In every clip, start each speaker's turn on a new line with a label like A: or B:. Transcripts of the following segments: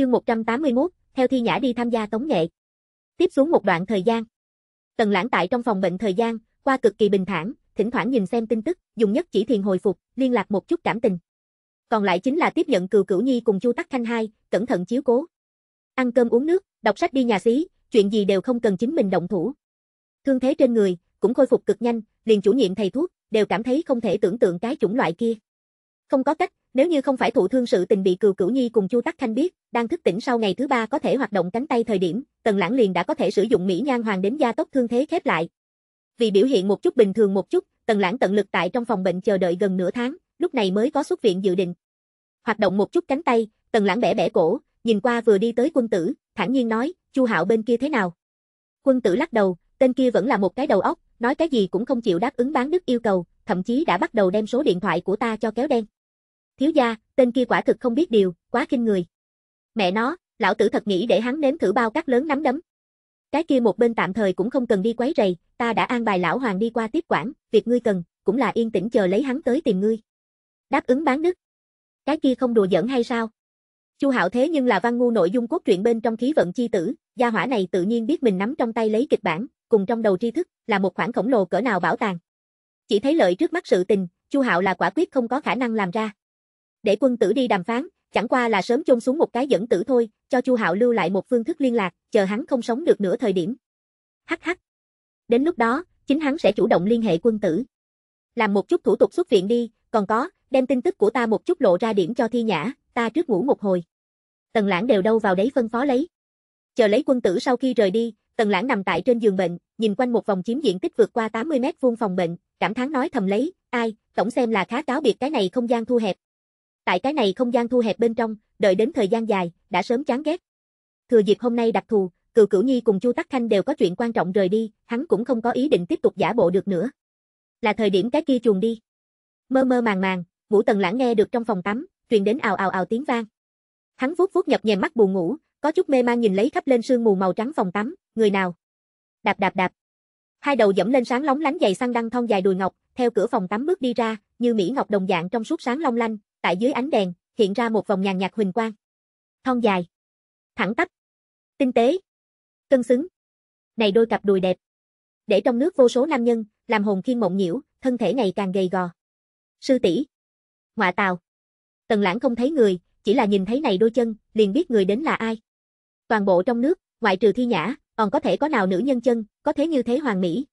A: Chương 181, theo Thi Nhã đi tham gia tống nghệ. Tiếp xuống một đoạn thời gian. Tần Lãng tại trong phòng bệnh thời gian, qua cực kỳ bình thản, thỉnh thoảng nhìn xem tin tức, dùng nhất chỉ thiền hồi phục, liên lạc một chút cảm tình. Còn lại chính là tiếp nhận Cừu Cửu Nhi cùng Chu Tắc Khanh hai, cẩn thận chiếu cố. Ăn cơm uống nước, đọc sách đi nhà xí, chuyện gì đều không cần chính mình động thủ. Thương thế trên người cũng khôi phục cực nhanh, liền chủ nhiệm thầy thuốc đều cảm thấy không thể tưởng tượng cái chủng loại kia. Không có cách, nếu như không phải thụ thương sự tình bị Cừu Cửu Nhi cùng Chu Tắc Khanh biết, đang thức tỉnh sau ngày thứ ba có thể hoạt động cánh tay thời điểm, Tần Lãng liền đã có thể sử dụng Mỹ Nhan Hoàng đến gia tốc thương thế khép lại. Vì biểu hiện một chút bình thường một chút, Tần Lãng tận lực tại trong phòng bệnh chờ đợi gần nửa tháng, lúc này mới có xuất viện dự định. Hoạt động một chút cánh tay, Tần Lãng bẻ bẻ cổ, nhìn qua vừa đi tới quân tử, thản nhiên nói, "Chu Hạo bên kia thế nào?" Quân tử lắc đầu, tên kia vẫn là một cái đầu óc, nói cái gì cũng không chịu đáp ứng bán đức yêu cầu, thậm chí đã bắt đầu đem số điện thoại của ta cho kéo đen thiếu gia, tên kia quả thực không biết điều, quá kinh người. Mẹ nó, lão tử thật nghĩ để hắn nếm thử bao cát lớn nắm đấm. Cái kia một bên tạm thời cũng không cần đi quấy rầy, ta đã an bài lão hoàng đi qua tiếp quản, việc ngươi cần, cũng là yên tĩnh chờ lấy hắn tới tìm ngươi. Đáp ứng bán đức. Cái kia không đùa giỡn hay sao? Chu Hạo thế nhưng là văn ngu nội dung cốt truyện bên trong khí vận chi tử, gia hỏa này tự nhiên biết mình nắm trong tay lấy kịch bản, cùng trong đầu tri thức, là một khoảng khổng lồ cỡ nào bảo tàng. Chỉ thấy lợi trước mắt sự tình, Chu Hạo là quả quyết không có khả năng làm ra để quân tử đi đàm phán, chẳng qua là sớm chôn xuống một cái dẫn tử thôi, cho Chu Hạo lưu lại một phương thức liên lạc, chờ hắn không sống được nữa thời điểm. Hắc hắc. Đến lúc đó, chính hắn sẽ chủ động liên hệ quân tử. Làm một chút thủ tục xuất viện đi, còn có, đem tin tức của ta một chút lộ ra điểm cho Thi Nhã, ta trước ngủ một hồi. Tần Lãng đều đâu vào đấy phân phó lấy. Chờ lấy quân tử sau khi rời đi, Tần Lãng nằm tại trên giường bệnh, nhìn quanh một vòng chiếm diện tích vượt qua 80 mét vuông phòng bệnh, cảm thán nói thầm lấy, ai, tổng xem là khá cáo biệt cái này không gian thu hẹp, Tại cái này không gian thu hẹp bên trong, đợi đến thời gian dài, đã sớm chán ghét. Thừa dịp hôm nay đặc thù, Cửu Cửu Nhi cùng Chu Tắc Khanh đều có chuyện quan trọng rời đi, hắn cũng không có ý định tiếp tục giả bộ được nữa. Là thời điểm cái kia chuồn đi. Mơ mơ màng màng, vũ Tần Lãng nghe được trong phòng tắm, truyền đến ào ào ào tiếng vang. Hắn vuốt vuốt nhập nhèm mắt buồn ngủ, có chút mê man nhìn lấy khắp lên sương mù màu trắng phòng tắm, người nào? Đạp đạp đạp. Hai đầu dẫm lên sáng lóng lánh dày săn đăng thon dài đùi ngọc, theo cửa phòng tắm bước đi ra, như mỹ ngọc đồng dạng trong suốt sáng long lanh, tại dưới ánh đèn, hiện ra một vòng nhàn nhạt huỳnh quang. Thon dài, thẳng tắp, tinh tế, cân xứng. Này đôi cặp đùi đẹp, để trong nước vô số nam nhân, làm hồn khiên mộng nhiễu, thân thể ngày càng gầy gò. Sư tỷ, ngọa tào. Tần Lãng không thấy người, chỉ là nhìn thấy này đôi chân, liền biết người đến là ai. Toàn bộ trong nước, ngoại trừ Thi Nhã, còn có thể có nào nữ nhân chân, có thế như thế hoàng mỹ.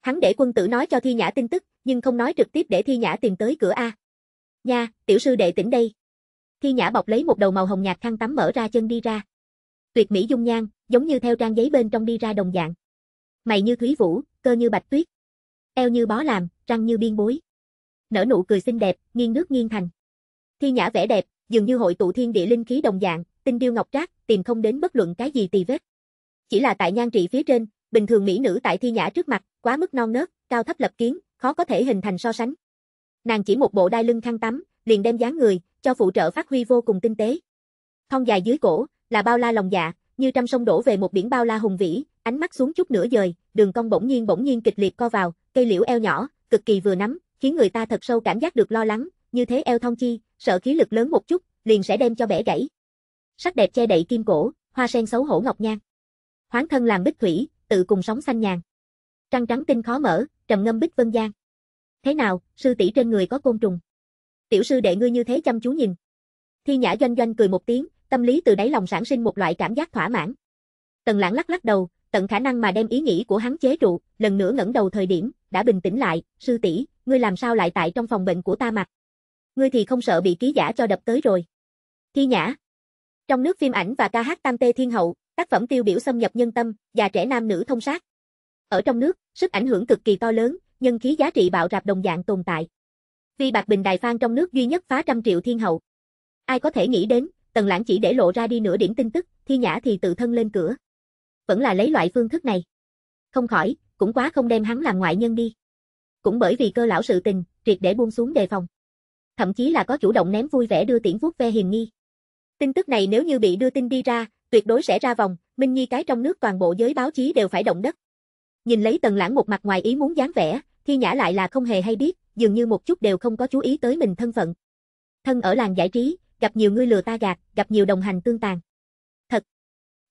A: Hắn để quân tử nói cho Thi Nhã tin tức, nhưng không nói trực tiếp để Thi Nhã tìm tới cửa a. Nha, tiểu sư đệ tỉnh đây. Thi Nhã bọc lấy một đầu màu hồng nhạt khăn tắm mở ra chân đi ra. Tuyệt mỹ dung nhan, giống như theo trang giấy bên trong đi ra đồng dạng. Mày như thúy vũ, cơ như bạch tuyết. Eo như bó làm, răng như biên bối. Nở nụ cười xinh đẹp, nghiêng nước nghiêng thành. Thi Nhã vẻ đẹp, dường như hội tụ thiên địa linh khí đồng dạng, tinh điêu ngọc trác, tìm không đến bất luận cái gì tì vết. Chỉ là tại nhan trị phía trên, bình thường mỹ nữ tại Thi Nhã trước mặt, quá mức non nớt, cao thấp lập kiến, khó có thể hình thành so sánh. Nàng chỉ một bộ đai lưng khăn tắm, liền đem dáng người, cho phụ trợ phát huy vô cùng tinh tế. Thong dài dưới cổ, là bao la lòng dạ, như trăm sông đổ về một biển bao la hùng vĩ, ánh mắt xuống chút nửa dời, đường cong bỗng nhiên bỗng nhiên kịch liệt co vào, cây liễu eo nhỏ, cực kỳ vừa nắm, khiến người ta thật sâu cảm giác được lo lắng, như thế eo thong chi, sợ khí lực lớn một chút, liền sẽ đem cho bẻ gãy. Sắc đẹp che đậy kim cổ, hoa sen xấu hổ ngọc nhan. Hoán thân làm bích thủy, tự cùng sóng xanh nhàn. Trăng trắng tinh khó mở, trầm ngâm bích vân giang. Thế nào, sư tỷ trên người có côn trùng. Tiểu sư đệ ngươi như thế chăm chú nhìn. Thi Nhã doanh doanh cười một tiếng, tâm lý từ đáy lòng sản sinh một loại cảm giác thỏa mãn. Tần Lãng lắc lắc đầu, tận khả năng mà đem ý nghĩ của hắn chế trụ, lần nữa ngẩng đầu thời điểm, đã bình tĩnh lại, sư tỷ, ngươi làm sao lại tại trong phòng bệnh của ta mặc? Ngươi thì không sợ bị ký giả cho đập tới rồi. Thi Nhã. Trong nước phim ảnh và ca hát Tam Tê Thiên Hậu, tác phẩm tiêu biểu xâm nhập nhân tâm, già trẻ nam nữ thông sát. Ở trong nước, sức ảnh hưởng cực kỳ to lớn, nhân khí giá trị bạo rạp đồng dạng tồn tại. Vì Bạc Bình Đài Phan trong nước duy nhất phá trăm triệu thiên hậu. Ai có thể nghĩ đến, Tần Lãng chỉ để lộ ra đi nửa điểm tin tức, Thi Nhã thì tự thân lên cửa. Vẫn là lấy loại phương thức này. Không khỏi, cũng quá không đem hắn làm ngoại nhân đi. Cũng bởi vì cơ lão sự tình, triệt để buông xuống đề phòng. Thậm chí là có chủ động ném vui vẻ đưa tiễn vuốt ve hiền nghi. Tin tức này nếu như bị đưa tin đi ra, tuyệt đối sẽ ra vòng, Minh Nhi cái trong nước toàn bộ giới báo chí đều phải động đất. Nhìn lấy tần lãng một mặt ngoài ý muốn dáng vẻ, thi nhã lại là không hề hay biết, dường như một chút đều không có chú ý tới mình thân phận. Thân ở làng giải trí, gặp nhiều người lừa ta gạt, gặp nhiều đồng hành tương tàn. Thật!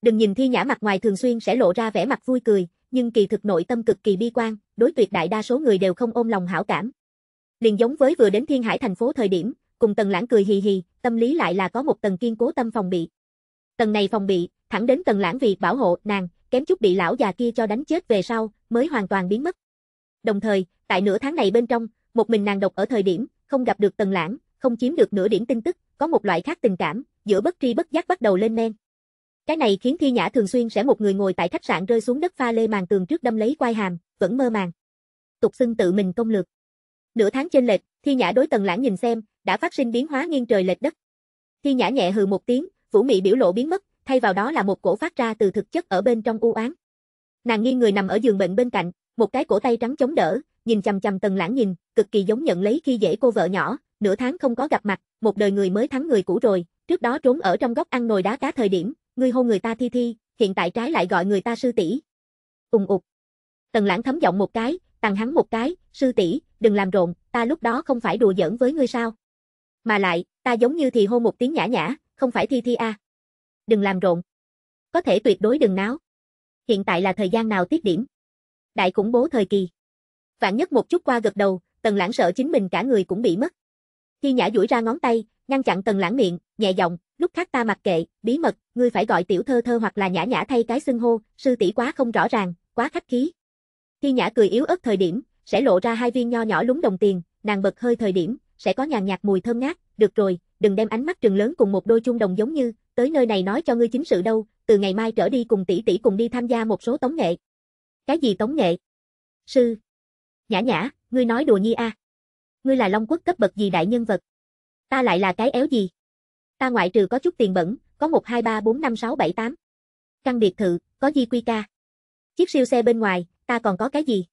A: Đừng nhìn thi nhã mặt ngoài thường xuyên sẽ lộ ra vẻ mặt vui cười, nhưng kỳ thực nội tâm cực kỳ bi quan, đối tuyệt đại đa số người đều không ôm lòng hảo cảm. Liền giống với vừa đến Thiên Hải thành phố thời điểm, cùng Tần Lãng cười hì hì, tâm lý lại là có một tầng kiên cố tâm phòng bị. Tầng này phòng bị, thẳng đến Tần Lãng vì bảo hộ nàng, kém chút bị lão già kia cho đánh chết về sau, mới hoàn toàn biến mất. Đồng thời, tại nửa tháng này bên trong, một mình nàng độc ở thời điểm, không gặp được Tần Lãng, không chiếm được nửa điểm tin tức, có một loại khác tình cảm, giữa bất tri bất giác bắt đầu lên men. Cái này khiến Thi Nhã thường xuyên sẽ một người ngồi tại khách sạn rơi xuống đất pha lê màn tường trước đâm lấy quai hàm, vẫn mơ màng. Tục xưng tự mình công lược. Nửa tháng trên lệch, Thi Nhã đối Tần Lãng nhìn xem, đã phát sinh biến hóa nghiêng trời lệch đất. Thi Nhã nhẹ hừ một tiếng, Vũ Mị biểu lộ biến mất, thay vào đó là một cổ phát ra từ thực chất ở bên trong u án. Nàng nghiêng người nằm ở giường bệnh bên cạnh, một cái cổ tay trắng chống đỡ, nhìn chằm chằm Tần Lãng nhìn, cực kỳ giống nhận lấy khi dễ cô vợ nhỏ, nửa tháng không có gặp mặt, một đời người mới thắng người cũ rồi, trước đó trốn ở trong góc ăn nồi đá cá thời điểm, người hôn người ta thi thi, hiện tại trái lại gọi người ta sư tỷ. Ùng ục. Tần Lãng thấm giọng một cái, tằng hắn một cái, sư tỷ, đừng làm rộn, ta lúc đó không phải đùa giỡn với ngươi sao? Mà lại, ta giống như thì hô một tiếng nhã nhã, không phải thi thi a. À đừng làm rộn. Có thể tuyệt đối đừng náo. Hiện tại là thời gian nào tiết điểm? Đại khủng bố thời kỳ. Vạn nhất một chút qua gật đầu, Tần Lãng sợ chính mình cả người cũng bị mất. Thi Nhã duỗi ra ngón tay, ngăn chặn Tần Lãng miệng, nhẹ giọng, lúc khác ta mặc kệ, bí mật, ngươi phải gọi tiểu thơ thơ hoặc là nhã nhã thay cái xưng hô, sư tỷ quá không rõ ràng, quá khách khí. Thi Nhã cười yếu ớt thời điểm, sẽ lộ ra hai viên nho nhỏ lúng đồng tiền, nàng bật hơi thời điểm, sẽ có nhàn nhạt mùi thơm ngát, được rồi, đừng đem ánh mắt trừng lớn cùng một đôi chung đồng giống như, tới nơi này nói cho ngươi chính sự đâu, từ ngày mai trở đi cùng tỷ tỷ cùng đi tham gia một số tống nghệ. Cái gì tống nghệ? Sư. Nhã nhã, ngươi nói đùa nhi a. À. Ngươi là Long Quốc cấp bậc gì đại nhân vật? Ta lại là cái éo gì? Ta ngoại trừ có chút tiền bẩn, có 1 2 3 4 5 6 7 8. Căn biệt thự, có di quy ca. Chiếc siêu xe bên ngoài, ta còn có cái gì?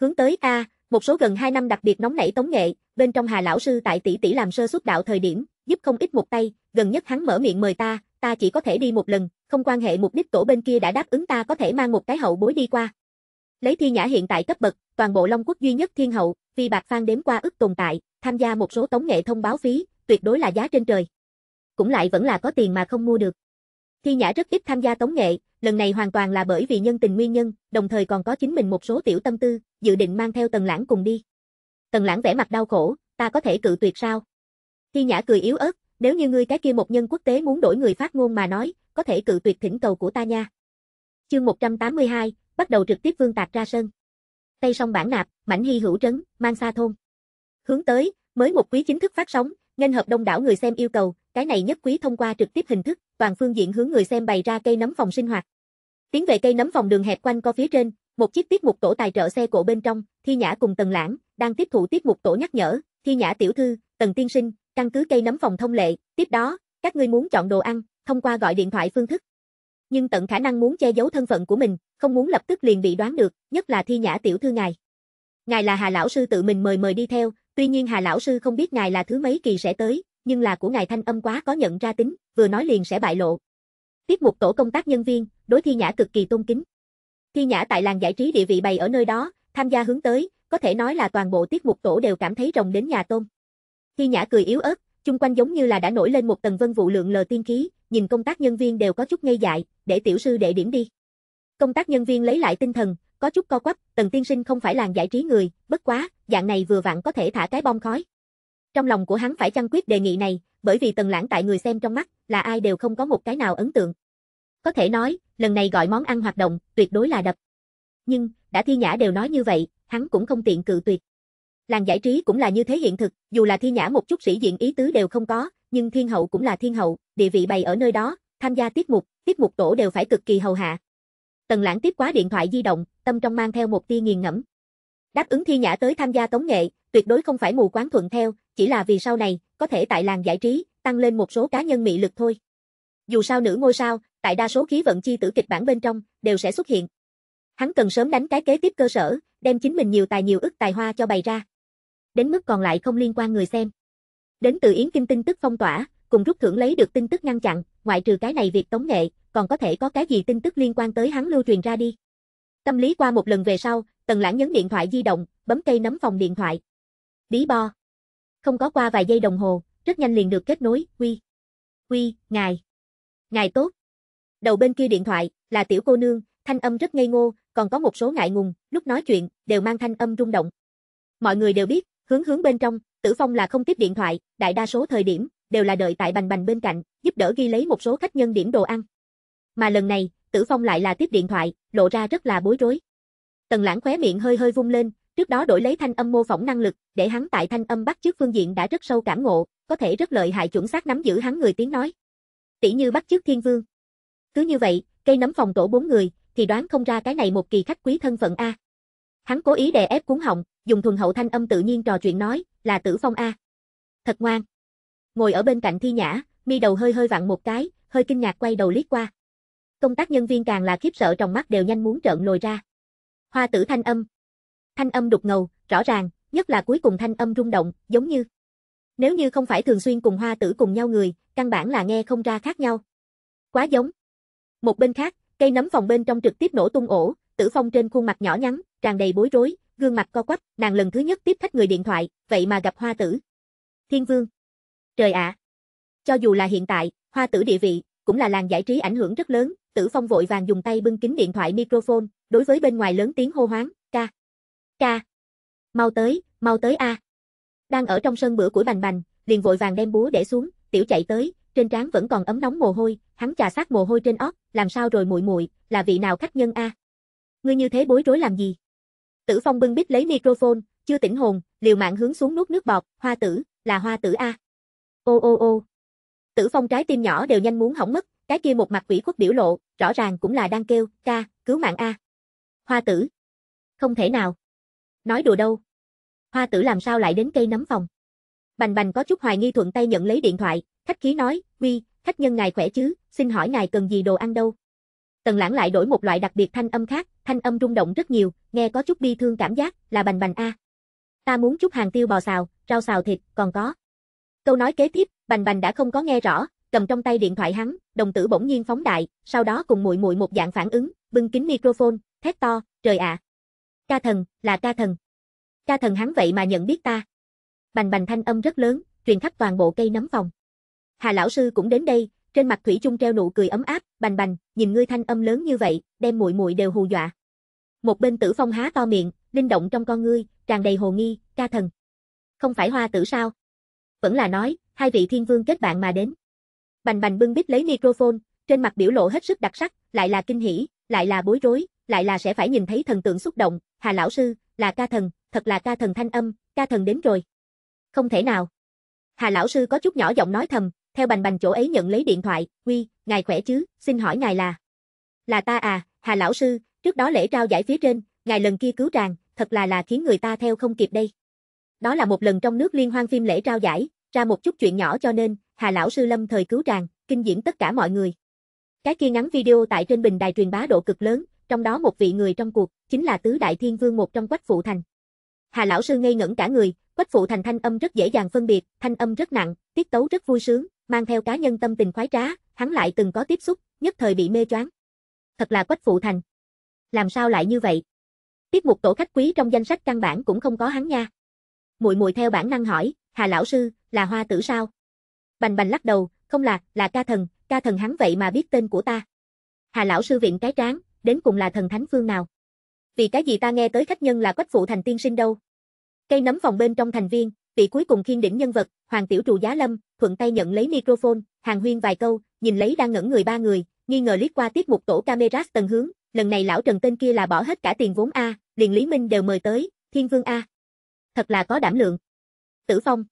A: Hướng tới a, một số gần 2 năm đặc biệt nóng nảy tống nghệ, bên trong Hà lão sư tại tỷ tỷ làm sơ xuất đạo thời điểm, giúp không ít một tay, gần nhất hắn mở miệng mời ta, ta chỉ có thể đi một lần, không quan hệ mục đích tổ bên kia đã đáp ứng ta có thể mang một cái hậu bối đi qua. Lấy thi nhã hiện tại cấp bậc, toàn bộ Long Quốc duy nhất thiên hậu, vì bạc phan đếm qua ước tồn tại, tham gia một số tống nghệ thông báo phí, tuyệt đối là giá trên trời. Cũng lại vẫn là có tiền mà không mua được. Thi nhã rất ít tham gia tống nghệ, lần này hoàn toàn là bởi vì nhân tình nguyên nhân, đồng thời còn có chính mình một số tiểu tâm tư, dự định mang theo tần lãng cùng đi. Tần lãng vẻ mặt đau khổ, ta có thể cự tuyệt sao? thi Nhã cười yếu ớt, nếu như ngươi cái kia một nhân quốc tế muốn đổi người phát ngôn mà nói, có thể cự tuyệt thỉnh cầu của ta nha. Chương 182, bắt đầu trực tiếp vương tạc ra sân. Tây song bản nạp, mảnh hy hữu trấn, mang xa thôn. Hướng tới, mới một quý chính thức phát sóng, nên hợp đông đảo người xem yêu cầu, cái này nhất quý thông qua trực tiếp hình thức, toàn phương diện hướng người xem bày ra cây nấm phòng sinh hoạt. Tiến về cây nấm phòng đường hẹp quanh co phía trên, một chiếc tiết mục tổ tài trợ xe cộ bên trong, Thi Nhã cùng Tần Lãng đang tiếp thụ tiết mục tổ nhắc nhở, Thi Nhã tiểu thư, Tần tiên sinh, căn cứ cây nấm phòng thông lệ, tiếp đó, các ngươi muốn chọn đồ ăn, thông qua gọi điện thoại phương thức. Nhưng tận khả năng muốn che giấu thân phận của mình, không muốn lập tức liền bị đoán được, nhất là thi nhã tiểu thư ngài. Ngài là Hà lão sư tự mình mời mời đi theo, tuy nhiên Hà lão sư không biết ngài là thứ mấy kỳ sẽ tới, nhưng là của ngài thanh âm quá có nhận ra tính, vừa nói liền sẽ bại lộ. Tiếp một tổ công tác nhân viên, đối thi nhã cực kỳ tôn kính. Thi nhã tại làng giải trí địa vị bày ở nơi đó, tham gia hướng tới, có thể nói là toàn bộ tiết mục tổ đều cảm thấy rồng đến nhà tôm. Hy Nhã cười yếu ớt, chung quanh giống như là đã nổi lên một tầng vân vụ lượng lờ tiên khí, nhìn công tác nhân viên đều có chút ngây dại, để tiểu sư đệ điểm đi. Công tác nhân viên lấy lại tinh thần, có chút co quắp, tần tiên sinh không phải làng giải trí người, bất quá, dạng này vừa vặn có thể thả cái bom khói. Trong lòng của hắn phải chăng quyết đề nghị này, bởi vì tần lãng tại người xem trong mắt, là ai đều không có một cái nào ấn tượng. Có thể nói, lần này gọi món ăn hoạt động, tuyệt đối là đập. Nhưng, đã thi nhã đều nói như vậy, hắn cũng không tiện cự tuyệt. Làng giải trí cũng là như thế hiện thực, dù là thi nhã một chút sĩ diện ý tứ đều không có, nhưng thiên hậu cũng là thiên hậu, địa vị bày ở nơi đó, tham gia tiết mục, tiết mục tổ đều phải cực kỳ hầu hạ. Tần Lãng tiếp quá điện thoại di động, tâm trong mang theo một tia nghiền ngẫm. Đáp ứng thi nhã tới tham gia tống nghệ, tuyệt đối không phải mù quáng thuận theo, chỉ là vì sau này, có thể tại làng giải trí, tăng lên một số cá nhân mị lực thôi. Dù sao nữ ngôi sao, tại đa số khí vận chi tử kịch bản bên trong, đều sẽ xuất hiện. Hắn cần sớm đánh cái kế tiếp cơ sở, đem chính mình nhiều tài nhiều ức tài hoa cho bày ra đến mức còn lại không liên quan người xem. Đến từ Yến Kinh tin tức phong tỏa, cùng rút thưởng lấy được tin tức ngăn chặn, ngoại trừ cái này việc tống nghệ, còn có thể có cái gì tin tức liên quan tới hắn lưu truyền ra đi. Tâm lý qua một lần về sau, Tần Lãng nhấn điện thoại di động, bấm cây nấm phòng điện thoại. Bí bo. Không có qua vài giây đồng hồ, rất nhanh liền được kết nối, "Quy. Quy, ngài. Ngài tốt." Đầu bên kia điện thoại là tiểu cô nương, thanh âm rất ngây ngô, còn có một số ngại ngùng, lúc nói chuyện đều mang thanh âm rung động. Mọi người đều biết, Hướng hướng bên trong, Tử Phong là không tiếp điện thoại, đại đa số thời điểm, đều là đợi tại bành bành bên cạnh, giúp đỡ ghi lấy một số khách nhân điểm đồ ăn. Mà lần này, Tử Phong lại là tiếp điện thoại, lộ ra rất là bối rối. Tần lãng khóe miệng hơi hơi vung lên, trước đó đổi lấy thanh âm mô phỏng năng lực, để hắn tại thanh âm bắt chước phương diện đã rất sâu cảm ngộ, có thể rất lợi hại chuẩn xác nắm giữ hắn người tiếng nói. Tỷ như bắt chước thiên vương. Cứ như vậy, cây nấm phòng tổ bốn người, thì đoán không ra cái này một kỳ khách quý thân phận A. Hắn cố ý đè ép cuốn họng, dùng thuần hậu thanh âm tự nhiên trò chuyện nói, là Tử Phong a. Thật ngoan. Ngồi ở bên cạnh Thi Nhã, mi đầu hơi hơi vặn một cái, hơi kinh ngạc quay đầu liếc qua. Công tác nhân viên càng là khiếp sợ trong mắt đều nhanh muốn trợn lồi ra. Hoa tử thanh âm. Thanh âm đục ngầu, rõ ràng, nhất là cuối cùng thanh âm rung động, giống như Nếu như không phải thường xuyên cùng hoa tử cùng nhau người, căn bản là nghe không ra khác nhau. Quá giống. Một bên khác, cây nấm phòng bên trong trực tiếp nổ tung ổ, Tử Phong trên khuôn mặt nhỏ nhắn, tràn đầy bối rối, gương mặt co quắp, nàng lần thứ nhất tiếp khách người điện thoại, vậy mà gặp hoa tử. Thiên Vương. Trời ạ. Cho dù là hiện tại, hoa tử địa vị, cũng là làng giải trí ảnh hưởng rất lớn, Tử Phong vội vàng dùng tay bưng kính điện thoại microphone, đối với bên ngoài lớn tiếng hô hoáng, ca. Ca. Mau tới, mau tới a. Đang ở trong sân bữa của Bành Bành, liền vội vàng đem búa để xuống, tiểu chạy tới, trên trán vẫn còn ấm nóng mồ hôi, hắn chà sát mồ hôi trên óc, làm sao rồi muội muội, là vị nào khách nhân a? À? ngươi như thế bối rối làm gì? Tử Phong bưng bít lấy microphone, chưa tỉnh hồn, liều mạng hướng xuống nuốt nước bọt, hoa tử, là hoa tử a. Ô ô ô. Tử Phong trái tim nhỏ đều nhanh muốn hỏng mất, cái kia một mặt quỷ khuất biểu lộ, rõ ràng cũng là đang kêu, ca, cứu mạng a. Hoa tử. Không thể nào. Nói đùa đâu. Hoa tử làm sao lại đến cây nấm phòng? Bành Bành có chút hoài nghi thuận tay nhận lấy điện thoại, khách khí nói, "Uy, khách nhân ngài khỏe chứ, xin hỏi ngài cần gì đồ ăn đâu?" Tần Lãng lại đổi một loại đặc biệt thanh âm khác, thanh âm rung động rất nhiều, nghe có chút bi thương cảm giác, là bành bành a. Ta muốn chút hàng tiêu bò xào, rau xào thịt, còn có. Câu nói kế tiếp, bành bành đã không có nghe rõ, cầm trong tay điện thoại hắn, đồng tử bỗng nhiên phóng đại, sau đó cùng muội muội một dạng phản ứng, bưng kính microphone, thét to, trời ạ. Ca thần, là ca thần. Ca thần hắn vậy mà nhận biết ta. Bành bành thanh âm rất lớn, truyền khắp toàn bộ cây nấm phòng. Hà lão sư cũng đến đây, trên mặt thủy chung treo nụ cười ấm áp, bành bành, nhìn ngươi thanh âm lớn như vậy, đem muội muội đều hù dọa. Một bên tử phong há to miệng, linh động trong con ngươi, tràn đầy hồ nghi, ca thần. Không phải hoa tử sao? Vẫn là nói, hai vị thiên vương kết bạn mà đến. Bành bành bưng bít lấy microphone, trên mặt biểu lộ hết sức đặc sắc, lại là kinh hỉ, lại là bối rối, lại là sẽ phải nhìn thấy thần tượng xúc động, Hà lão sư, là ca thần, thật là ca thần thanh âm, ca thần đến rồi. Không thể nào. Hà lão sư có chút nhỏ giọng nói thầm, theo bành bành chỗ ấy nhận lấy điện thoại, uy, ngài khỏe chứ, xin hỏi ngài là. Là ta à, Hà lão sư, Trước đó lễ trao giải phía trên, ngài lần kia cứu tràng, thật là là khiến người ta theo không kịp đây. Đó là một lần trong nước liên hoan phim lễ trao giải, ra một chút chuyện nhỏ cho nên, Hà lão sư Lâm thời cứu tràng, kinh diễm tất cả mọi người. Cái kia ngắn video tại trên bình đài truyền bá độ cực lớn, trong đó một vị người trong cuộc, chính là tứ đại thiên vương một trong Quách Phụ Thành. Hà lão sư ngây ngẩn cả người, Quách Phụ Thành thanh âm rất dễ dàng phân biệt, thanh âm rất nặng, tiết tấu rất vui sướng, mang theo cá nhân tâm tình khoái trá, hắn lại từng có tiếp xúc, nhất thời bị mê choáng. Thật là Quách Phụ Thành, làm sao lại như vậy? Tiết một tổ khách quý trong danh sách căn bản cũng không có hắn nha. Mùi mùi theo bản năng hỏi, Hà lão sư, là hoa tử sao? Bành bành lắc đầu, không là, là ca thần, ca thần hắn vậy mà biết tên của ta. Hà lão sư viện cái tráng, đến cùng là thần thánh phương nào? Vì cái gì ta nghe tới khách nhân là quách phụ thành tiên sinh đâu? Cây nấm phòng bên trong thành viên, vị cuối cùng khiên đỉnh nhân vật, Hoàng tiểu trù giá lâm, thuận tay nhận lấy microphone, hàng huyên vài câu, nhìn lấy đang ngẩn người ba người, nghi ngờ liếc qua tiết mục tổ camera tầng hướng, lần này lão Trần tên kia là bỏ hết cả tiền vốn A, liền Lý Minh đều mời tới, thiên vương A. Thật là có đảm lượng. Tử Phong.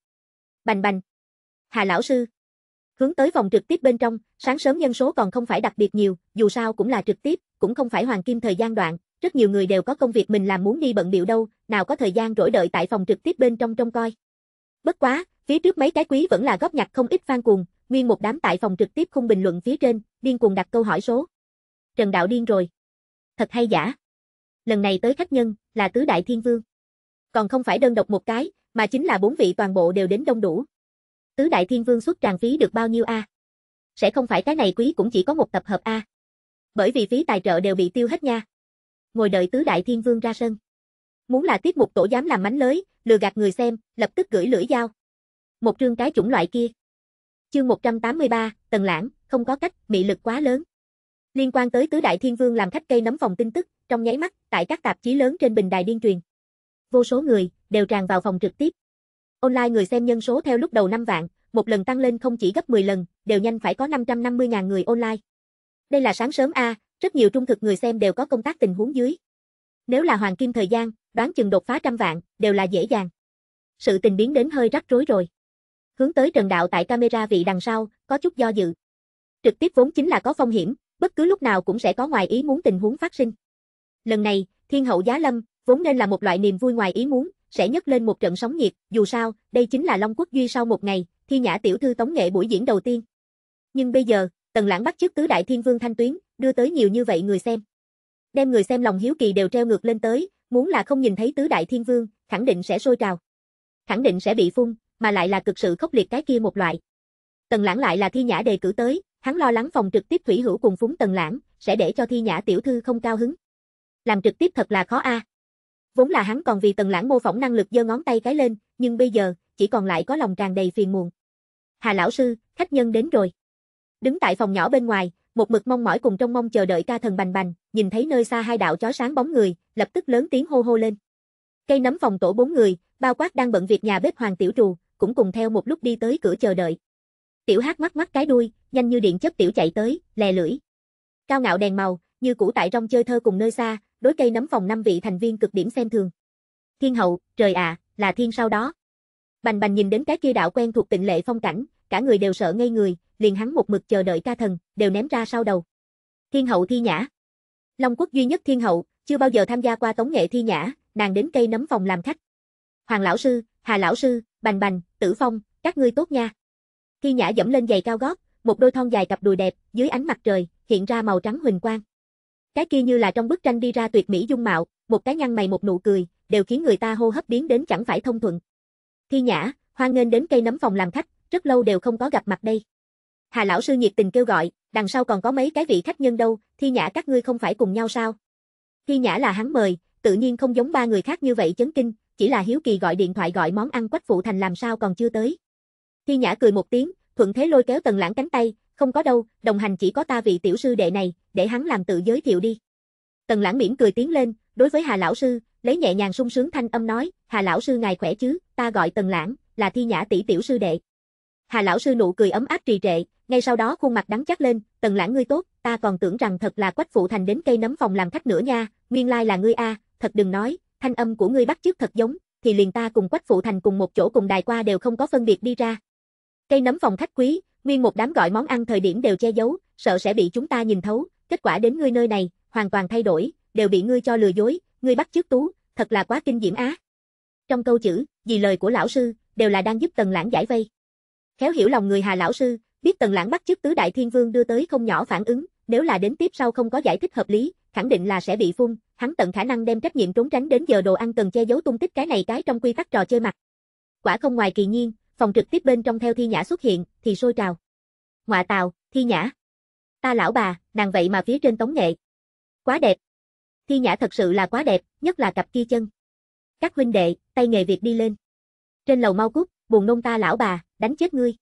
A: Bành bành. Hà lão sư. Hướng tới phòng trực tiếp bên trong, sáng sớm nhân số còn không phải đặc biệt nhiều, dù sao cũng là trực tiếp, cũng không phải hoàng kim thời gian đoạn, rất nhiều người đều có công việc mình làm muốn đi bận biểu đâu, nào có thời gian rỗi đợi tại phòng trực tiếp bên trong trông coi. Bất quá, phía trước mấy cái quý vẫn là góp nhặt không ít phan cuồng, nguyên một đám tại phòng trực tiếp không bình luận phía trên, điên cuồng đặt câu hỏi số. Trần Đạo điên rồi thật hay giả. Lần này tới khách nhân, là tứ đại thiên vương. Còn không phải đơn độc một cái, mà chính là bốn vị toàn bộ đều đến đông đủ. Tứ đại thiên vương xuất tràng phí được bao nhiêu a? À? Sẽ không phải cái này quý cũng chỉ có một tập hợp a. À? Bởi vì phí tài trợ đều bị tiêu hết nha. Ngồi đợi tứ đại thiên vương ra sân. Muốn là tiết mục tổ dám làm mánh lới, lừa gạt người xem, lập tức gửi lưỡi dao. Một trương cái chủng loại kia. Chương 183, Tần Lãng, không có cách, mị lực quá lớn. Liên quan tới tứ đại thiên vương làm khách cây nấm phòng tin tức, trong nháy mắt, tại các tạp chí lớn trên bình đài điên truyền. Vô số người đều tràn vào phòng trực tiếp. Online người xem nhân số theo lúc đầu 5 vạn, một lần tăng lên không chỉ gấp 10 lần, đều nhanh phải có 550.000 người online. Đây là sáng sớm a, rất nhiều trung thực người xem đều có công tác tình huống dưới. Nếu là hoàng kim thời gian, đoán chừng đột phá trăm vạn, đều là dễ dàng. Sự tình biến đến hơi rắc rối rồi. Hướng tới Trần Đạo tại camera vị đằng sau, có chút do dự. Trực tiếp vốn chính là có phong hiểm, bất cứ lúc nào cũng sẽ có ngoài ý muốn tình huống phát sinh. Lần này, Thiên hậu giá lâm, vốn nên là một loại niềm vui ngoài ý muốn, sẽ nhấc lên một trận sóng nhiệt, dù sao, đây chính là Long Quốc Duy sau một ngày, thi nhã tiểu thư tống nghệ buổi diễn đầu tiên. Nhưng bây giờ, Tần Lãng bắt trước tứ đại thiên vương Thanh Tuyến, đưa tới nhiều như vậy người xem. Đem người xem lòng hiếu kỳ đều treo ngược lên tới, muốn là không nhìn thấy tứ đại thiên vương, khẳng định sẽ sôi trào. Khẳng định sẽ bị phun, mà lại là cực sự khốc liệt cái kia một loại. Tần Lãng lại là thi nhã đề cử tới, Hắn lo lắng phòng trực tiếp thủy hữu cùng phúng tần lãng, sẽ để cho thi nhã tiểu thư không cao hứng. Làm trực tiếp thật là khó a. À. Vốn là hắn còn vì tần lãng mô phỏng năng lực giơ ngón tay cái lên, nhưng bây giờ, chỉ còn lại có lòng tràn đầy phiền muộn. Hà lão sư, khách nhân đến rồi. Đứng tại phòng nhỏ bên ngoài, một mực mong mỏi cùng trong mong chờ đợi ca thần bành bành, nhìn thấy nơi xa hai đạo chó sáng bóng người, lập tức lớn tiếng hô hô lên. Cây nấm phòng tổ bốn người, bao quát đang bận việc nhà bếp hoàng tiểu trù, cũng cùng theo một lúc đi tới cửa chờ đợi. Tiểu hát mắt mắt cái đuôi, nhanh như điện chất tiểu chạy tới, lè lưỡi. Cao ngạo đèn màu, như cũ tại trong chơi thơ cùng nơi xa, đối cây nấm phòng năm vị thành viên cực điểm xem thường. Thiên hậu, trời ạ, à, là thiên sau đó. Bành bành nhìn đến cái kia đạo quen thuộc tịnh lệ phong cảnh, cả người đều sợ ngây người, liền hắn một mực chờ đợi ca thần, đều ném ra sau đầu. Thiên hậu thi nhã. Long quốc duy nhất thiên hậu, chưa bao giờ tham gia qua tống nghệ thi nhã, nàng đến cây nấm phòng làm khách. Hoàng lão sư, Hà lão sư, Bành Bành, Tử Phong, các ngươi tốt nha. Thi Nhã dẫm lên giày cao gót, một đôi thon dài cặp đùi đẹp, dưới ánh mặt trời, hiện ra màu trắng huỳnh quang. Cái kia như là trong bức tranh đi ra tuyệt mỹ dung mạo, một cái nhăn mày một nụ cười, đều khiến người ta hô hấp biến đến chẳng phải thông thuận. Thi Nhã, hoan nghênh đến cây nấm phòng làm khách, rất lâu đều không có gặp mặt đây. Hà lão sư nhiệt tình kêu gọi, đằng sau còn có mấy cái vị khách nhân đâu, Thi Nhã các ngươi không phải cùng nhau sao? Thi Nhã là hắn mời, tự nhiên không giống ba người khác như vậy chấn kinh, chỉ là hiếu kỳ gọi điện thoại gọi món ăn quách phụ thành làm sao còn chưa tới. Thi Nhã cười một tiếng, thuận thế lôi kéo tần lãng cánh tay, không có đâu, đồng hành chỉ có ta vị tiểu sư đệ này, để hắn làm tự giới thiệu đi. Tần lãng mỉm cười tiến lên, đối với Hà Lão Sư, lấy nhẹ nhàng sung sướng thanh âm nói, Hà Lão Sư ngài khỏe chứ, ta gọi tần lãng, là thi nhã tỷ tiểu sư đệ. Hà Lão Sư nụ cười ấm áp trì trệ, ngay sau đó khuôn mặt đắng chắc lên, tần lãng ngươi tốt, ta còn tưởng rằng thật là quách phụ thành đến cây nấm phòng làm khách nữa nha, nguyên lai là ngươi a, thật đừng nói, thanh âm của ngươi bắt chước thật giống, thì liền ta cùng quách phụ thành cùng một chỗ cùng đài qua đều không có phân biệt đi ra. Cây nấm phòng khách quý, nguyên một đám gọi món ăn thời điểm đều che giấu, sợ sẽ bị chúng ta nhìn thấu, kết quả đến ngươi nơi này, hoàn toàn thay đổi, đều bị ngươi cho lừa dối, ngươi bắt chước tú, thật là quá kinh diễm á. Trong câu chữ, vì lời của lão sư, đều là đang giúp Tần Lãng giải vây. Khéo hiểu lòng người Hà lão sư, biết Tần Lãng bắt chước tứ đại thiên vương đưa tới không nhỏ phản ứng, nếu là đến tiếp sau không có giải thích hợp lý, khẳng định là sẽ bị phun, hắn tận khả năng đem trách nhiệm trốn tránh đến giờ đồ ăn cần che giấu tung tích cái này cái trong quy tắc trò chơi mặt. Quả không ngoài kỳ nhiên, phòng trực tiếp bên trong theo thi nhã xuất hiện, thì sôi trào. Ngoạ tào, thi nhã. Ta lão bà, nàng vậy mà phía trên tống nghệ. Quá đẹp. Thi nhã thật sự là quá đẹp, nhất là cặp kia chân. Các huynh đệ, tay nghề việc đi lên. Trên lầu mau cút, buồn nôn ta lão bà, đánh chết ngươi.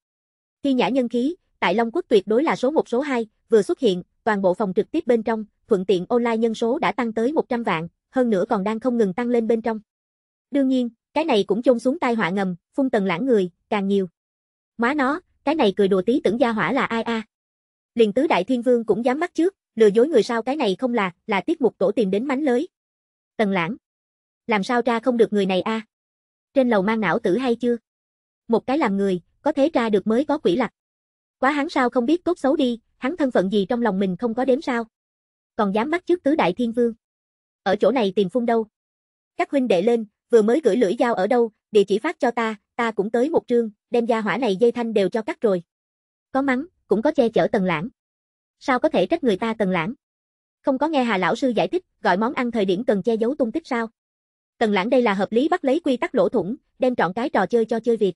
A: Thi nhã nhân khí, tại Long Quốc tuyệt đối là số một số 2, vừa xuất hiện, toàn bộ phòng trực tiếp bên trong, thuận tiện online nhân số đã tăng tới 100 vạn, hơn nữa còn đang không ngừng tăng lên bên trong. Đương nhiên, cái này cũng chôn xuống tai họa ngầm, phun tần lãng người, càng nhiều. Má nó, cái này cười đùa tí tưởng gia hỏa là ai a? Liền tứ đại thiên vương cũng dám bắt trước, lừa dối người sao cái này không là, là tiết mục tổ tìm đến mánh lới. Tần lãng. Làm sao tra không được người này a? Trên lầu mang não tử hay chưa? Một cái làm người, có thế tra được mới có quỷ lặc. Quá hắn sao không biết tốt xấu đi, hắn thân phận gì trong lòng mình không có đếm sao? Còn dám bắt trước tứ đại thiên vương. Ở chỗ này tìm phun đâu? Các huynh đệ lên, vừa mới gửi lưỡi dao ở đâu, địa chỉ phát cho ta, ta cũng tới một trương, đem gia hỏa này dây thanh đều cho cắt rồi. Có mắng, cũng có che chở Tần Lãng. Sao có thể trách người ta Tần Lãng? Không có nghe Hà lão sư giải thích, gọi món ăn thời điểm cần che giấu tung tích sao? Tần Lãng đây là hợp lý bắt lấy quy tắc lỗ thủng, đem trọn cái trò chơi cho chơi việc.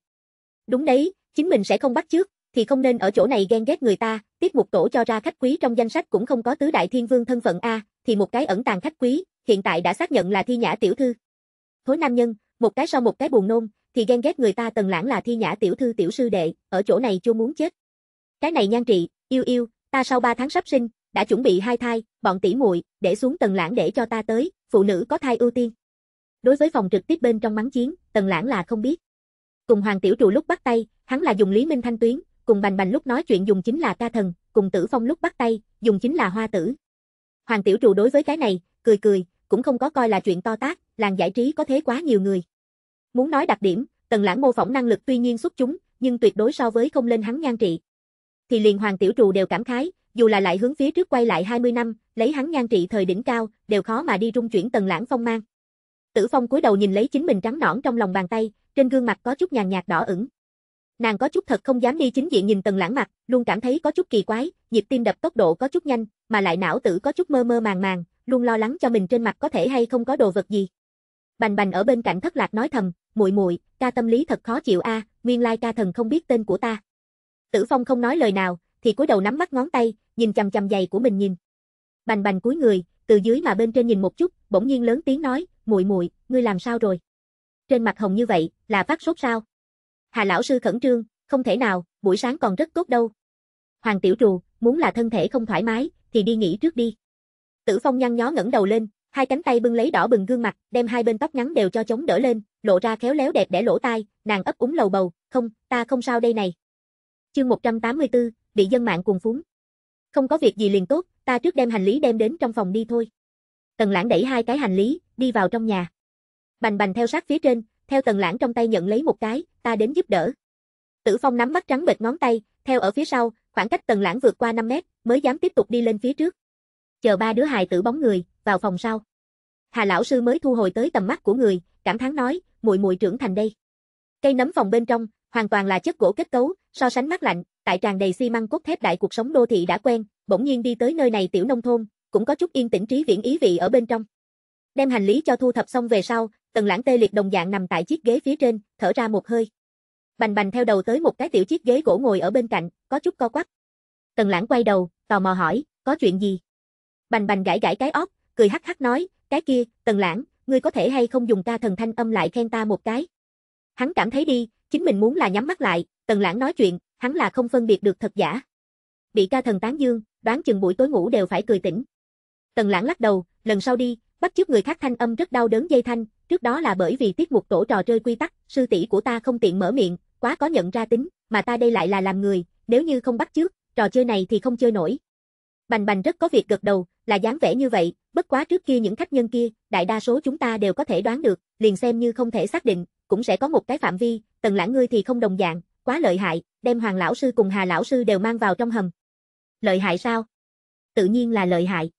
A: Đúng đấy, chính mình sẽ không bắt trước, thì không nên ở chỗ này ghen ghét người ta, tiếp một tổ cho ra khách quý trong danh sách cũng không có tứ đại thiên vương thân phận a, thì một cái ẩn tàng khách quý, hiện tại đã xác nhận là Thi Nhã tiểu thư. Thối nam nhân, một cái sau một cái buồn nôn, thì ghen ghét người ta tần lãng là thi nhã tiểu thư tiểu sư đệ, ở chỗ này chưa muốn chết. Cái này nhan trị, yêu yêu, ta sau 3 tháng sắp sinh, đã chuẩn bị hai thai, bọn tỷ muội để xuống tần lãng để cho ta tới, phụ nữ có thai ưu tiên. Đối với phòng trực tiếp bên trong mắng chiến, tần lãng là không biết. Cùng hoàng tiểu trụ lúc bắt tay, hắn là dùng Lý Minh Thanh Tuyến, cùng Bành Bành lúc nói chuyện dùng chính là ca thần, cùng Tử Phong lúc bắt tay, dùng chính là hoa tử. Hoàng tiểu trụ đối với cái này, cười cười, cũng không có coi là chuyện to tác, làng giải trí có thế quá nhiều người. Muốn nói đặc điểm, Tần Lãng mô phỏng năng lực tuy nhiên xuất chúng, nhưng tuyệt đối so với không lên hắn nhan trị. Thì liền Hoàng Tiểu Trù đều cảm khái, dù là lại hướng phía trước quay lại 20 năm, lấy hắn nhan trị thời đỉnh cao, đều khó mà đi rung chuyển Tần Lãng phong mang. Tử Phong cúi đầu nhìn lấy chính mình trắng nõn trong lòng bàn tay, trên gương mặt có chút nhàn nhạt đỏ ửng. Nàng có chút thật không dám đi chính diện nhìn Tần Lãng mặt, luôn cảm thấy có chút kỳ quái, nhịp tim đập tốc độ có chút nhanh, mà lại não tử có chút mơ mơ màng màng, luôn lo lắng cho mình trên mặt có thể hay không có đồ vật gì. Bành Bành ở bên cạnh thất lạc nói thầm, muội muội, ca tâm lý thật khó chịu a, nguyên lai ca thần không biết tên của ta. Tử Phong không nói lời nào, thì cúi đầu nắm mắt ngón tay, nhìn chằm chằm giày của mình nhìn. Bành Bành cúi người, từ dưới mà bên trên nhìn một chút, bỗng nhiên lớn tiếng nói, muội muội, ngươi làm sao rồi? Trên mặt hồng như vậy, là phát sốt sao? Hà lão sư khẩn trương, không thể nào, buổi sáng còn rất tốt đâu. Hoàng tiểu trù, muốn là thân thể không thoải mái, thì đi nghỉ trước đi. Tử Phong nhăn nhó ngẩng đầu lên, Hai cánh tay bưng lấy đỏ bừng gương mặt, đem hai bên tóc ngắn đều cho chống đỡ lên, lộ ra khéo léo đẹp để lỗ tai, nàng ấp úng lầu bầu, "Không, ta không sao đây này." Chương 184, bị dân mạng cuồng phúng. "Không có việc gì liền tốt, ta trước đem hành lý đem đến trong phòng đi thôi." Tần Lãng đẩy hai cái hành lý, đi vào trong nhà. Bành Bành theo sát phía trên, theo Tần Lãng trong tay nhận lấy một cái, "Ta đến giúp đỡ." Tử Phong nắm bắt trắng bệt ngón tay, theo ở phía sau, khoảng cách Tần Lãng vượt qua 5 mét, mới dám tiếp tục đi lên phía trước. Chờ ba đứa hài tử bóng người, vào phòng sau. Hà lão sư mới thu hồi tới tầm mắt của người, cảm thán nói, mùi mùi trưởng thành đây. Cây nấm phòng bên trong, hoàn toàn là chất gỗ kết cấu, so sánh mát lạnh, tại tràn đầy xi măng cốt thép đại cuộc sống đô thị đã quen, bỗng nhiên đi tới nơi này tiểu nông thôn, cũng có chút yên tĩnh trí viễn ý vị ở bên trong. Đem hành lý cho thu thập xong về sau, Tần Lãng tê liệt đồng dạng nằm tại chiếc ghế phía trên, thở ra một hơi. Bành bành theo đầu tới một cái tiểu chiếc ghế gỗ ngồi ở bên cạnh, có chút co quắp. Tần Lãng quay đầu, tò mò hỏi, có chuyện gì? Bành bành gãi gãi cái óc, cười hắc hắc nói, cái kia, tần lãng, ngươi có thể hay không dùng ca thần thanh âm lại khen ta một cái. Hắn cảm thấy đi, chính mình muốn là nhắm mắt lại, tần lãng nói chuyện, hắn là không phân biệt được thật giả. Bị ca thần tán dương, đoán chừng buổi tối ngủ đều phải cười tỉnh. Tần lãng lắc đầu, lần sau đi, bắt chước người khác thanh âm rất đau đớn dây thanh, trước đó là bởi vì tiết mục tổ trò chơi quy tắc, sư tỷ của ta không tiện mở miệng, quá có nhận ra tính, mà ta đây lại là làm người, nếu như không bắt chước, trò chơi này thì không chơi nổi. Bành bành rất có việc gật đầu, là dáng vẻ như vậy, bất quá trước kia những khách nhân kia, đại đa số chúng ta đều có thể đoán được, liền xem như không thể xác định, cũng sẽ có một cái phạm vi, tần lãng ngươi thì không đồng dạng, quá lợi hại, đem hoàng lão sư cùng hà lão sư đều mang vào trong hầm. Lợi hại sao? Tự nhiên là lợi hại.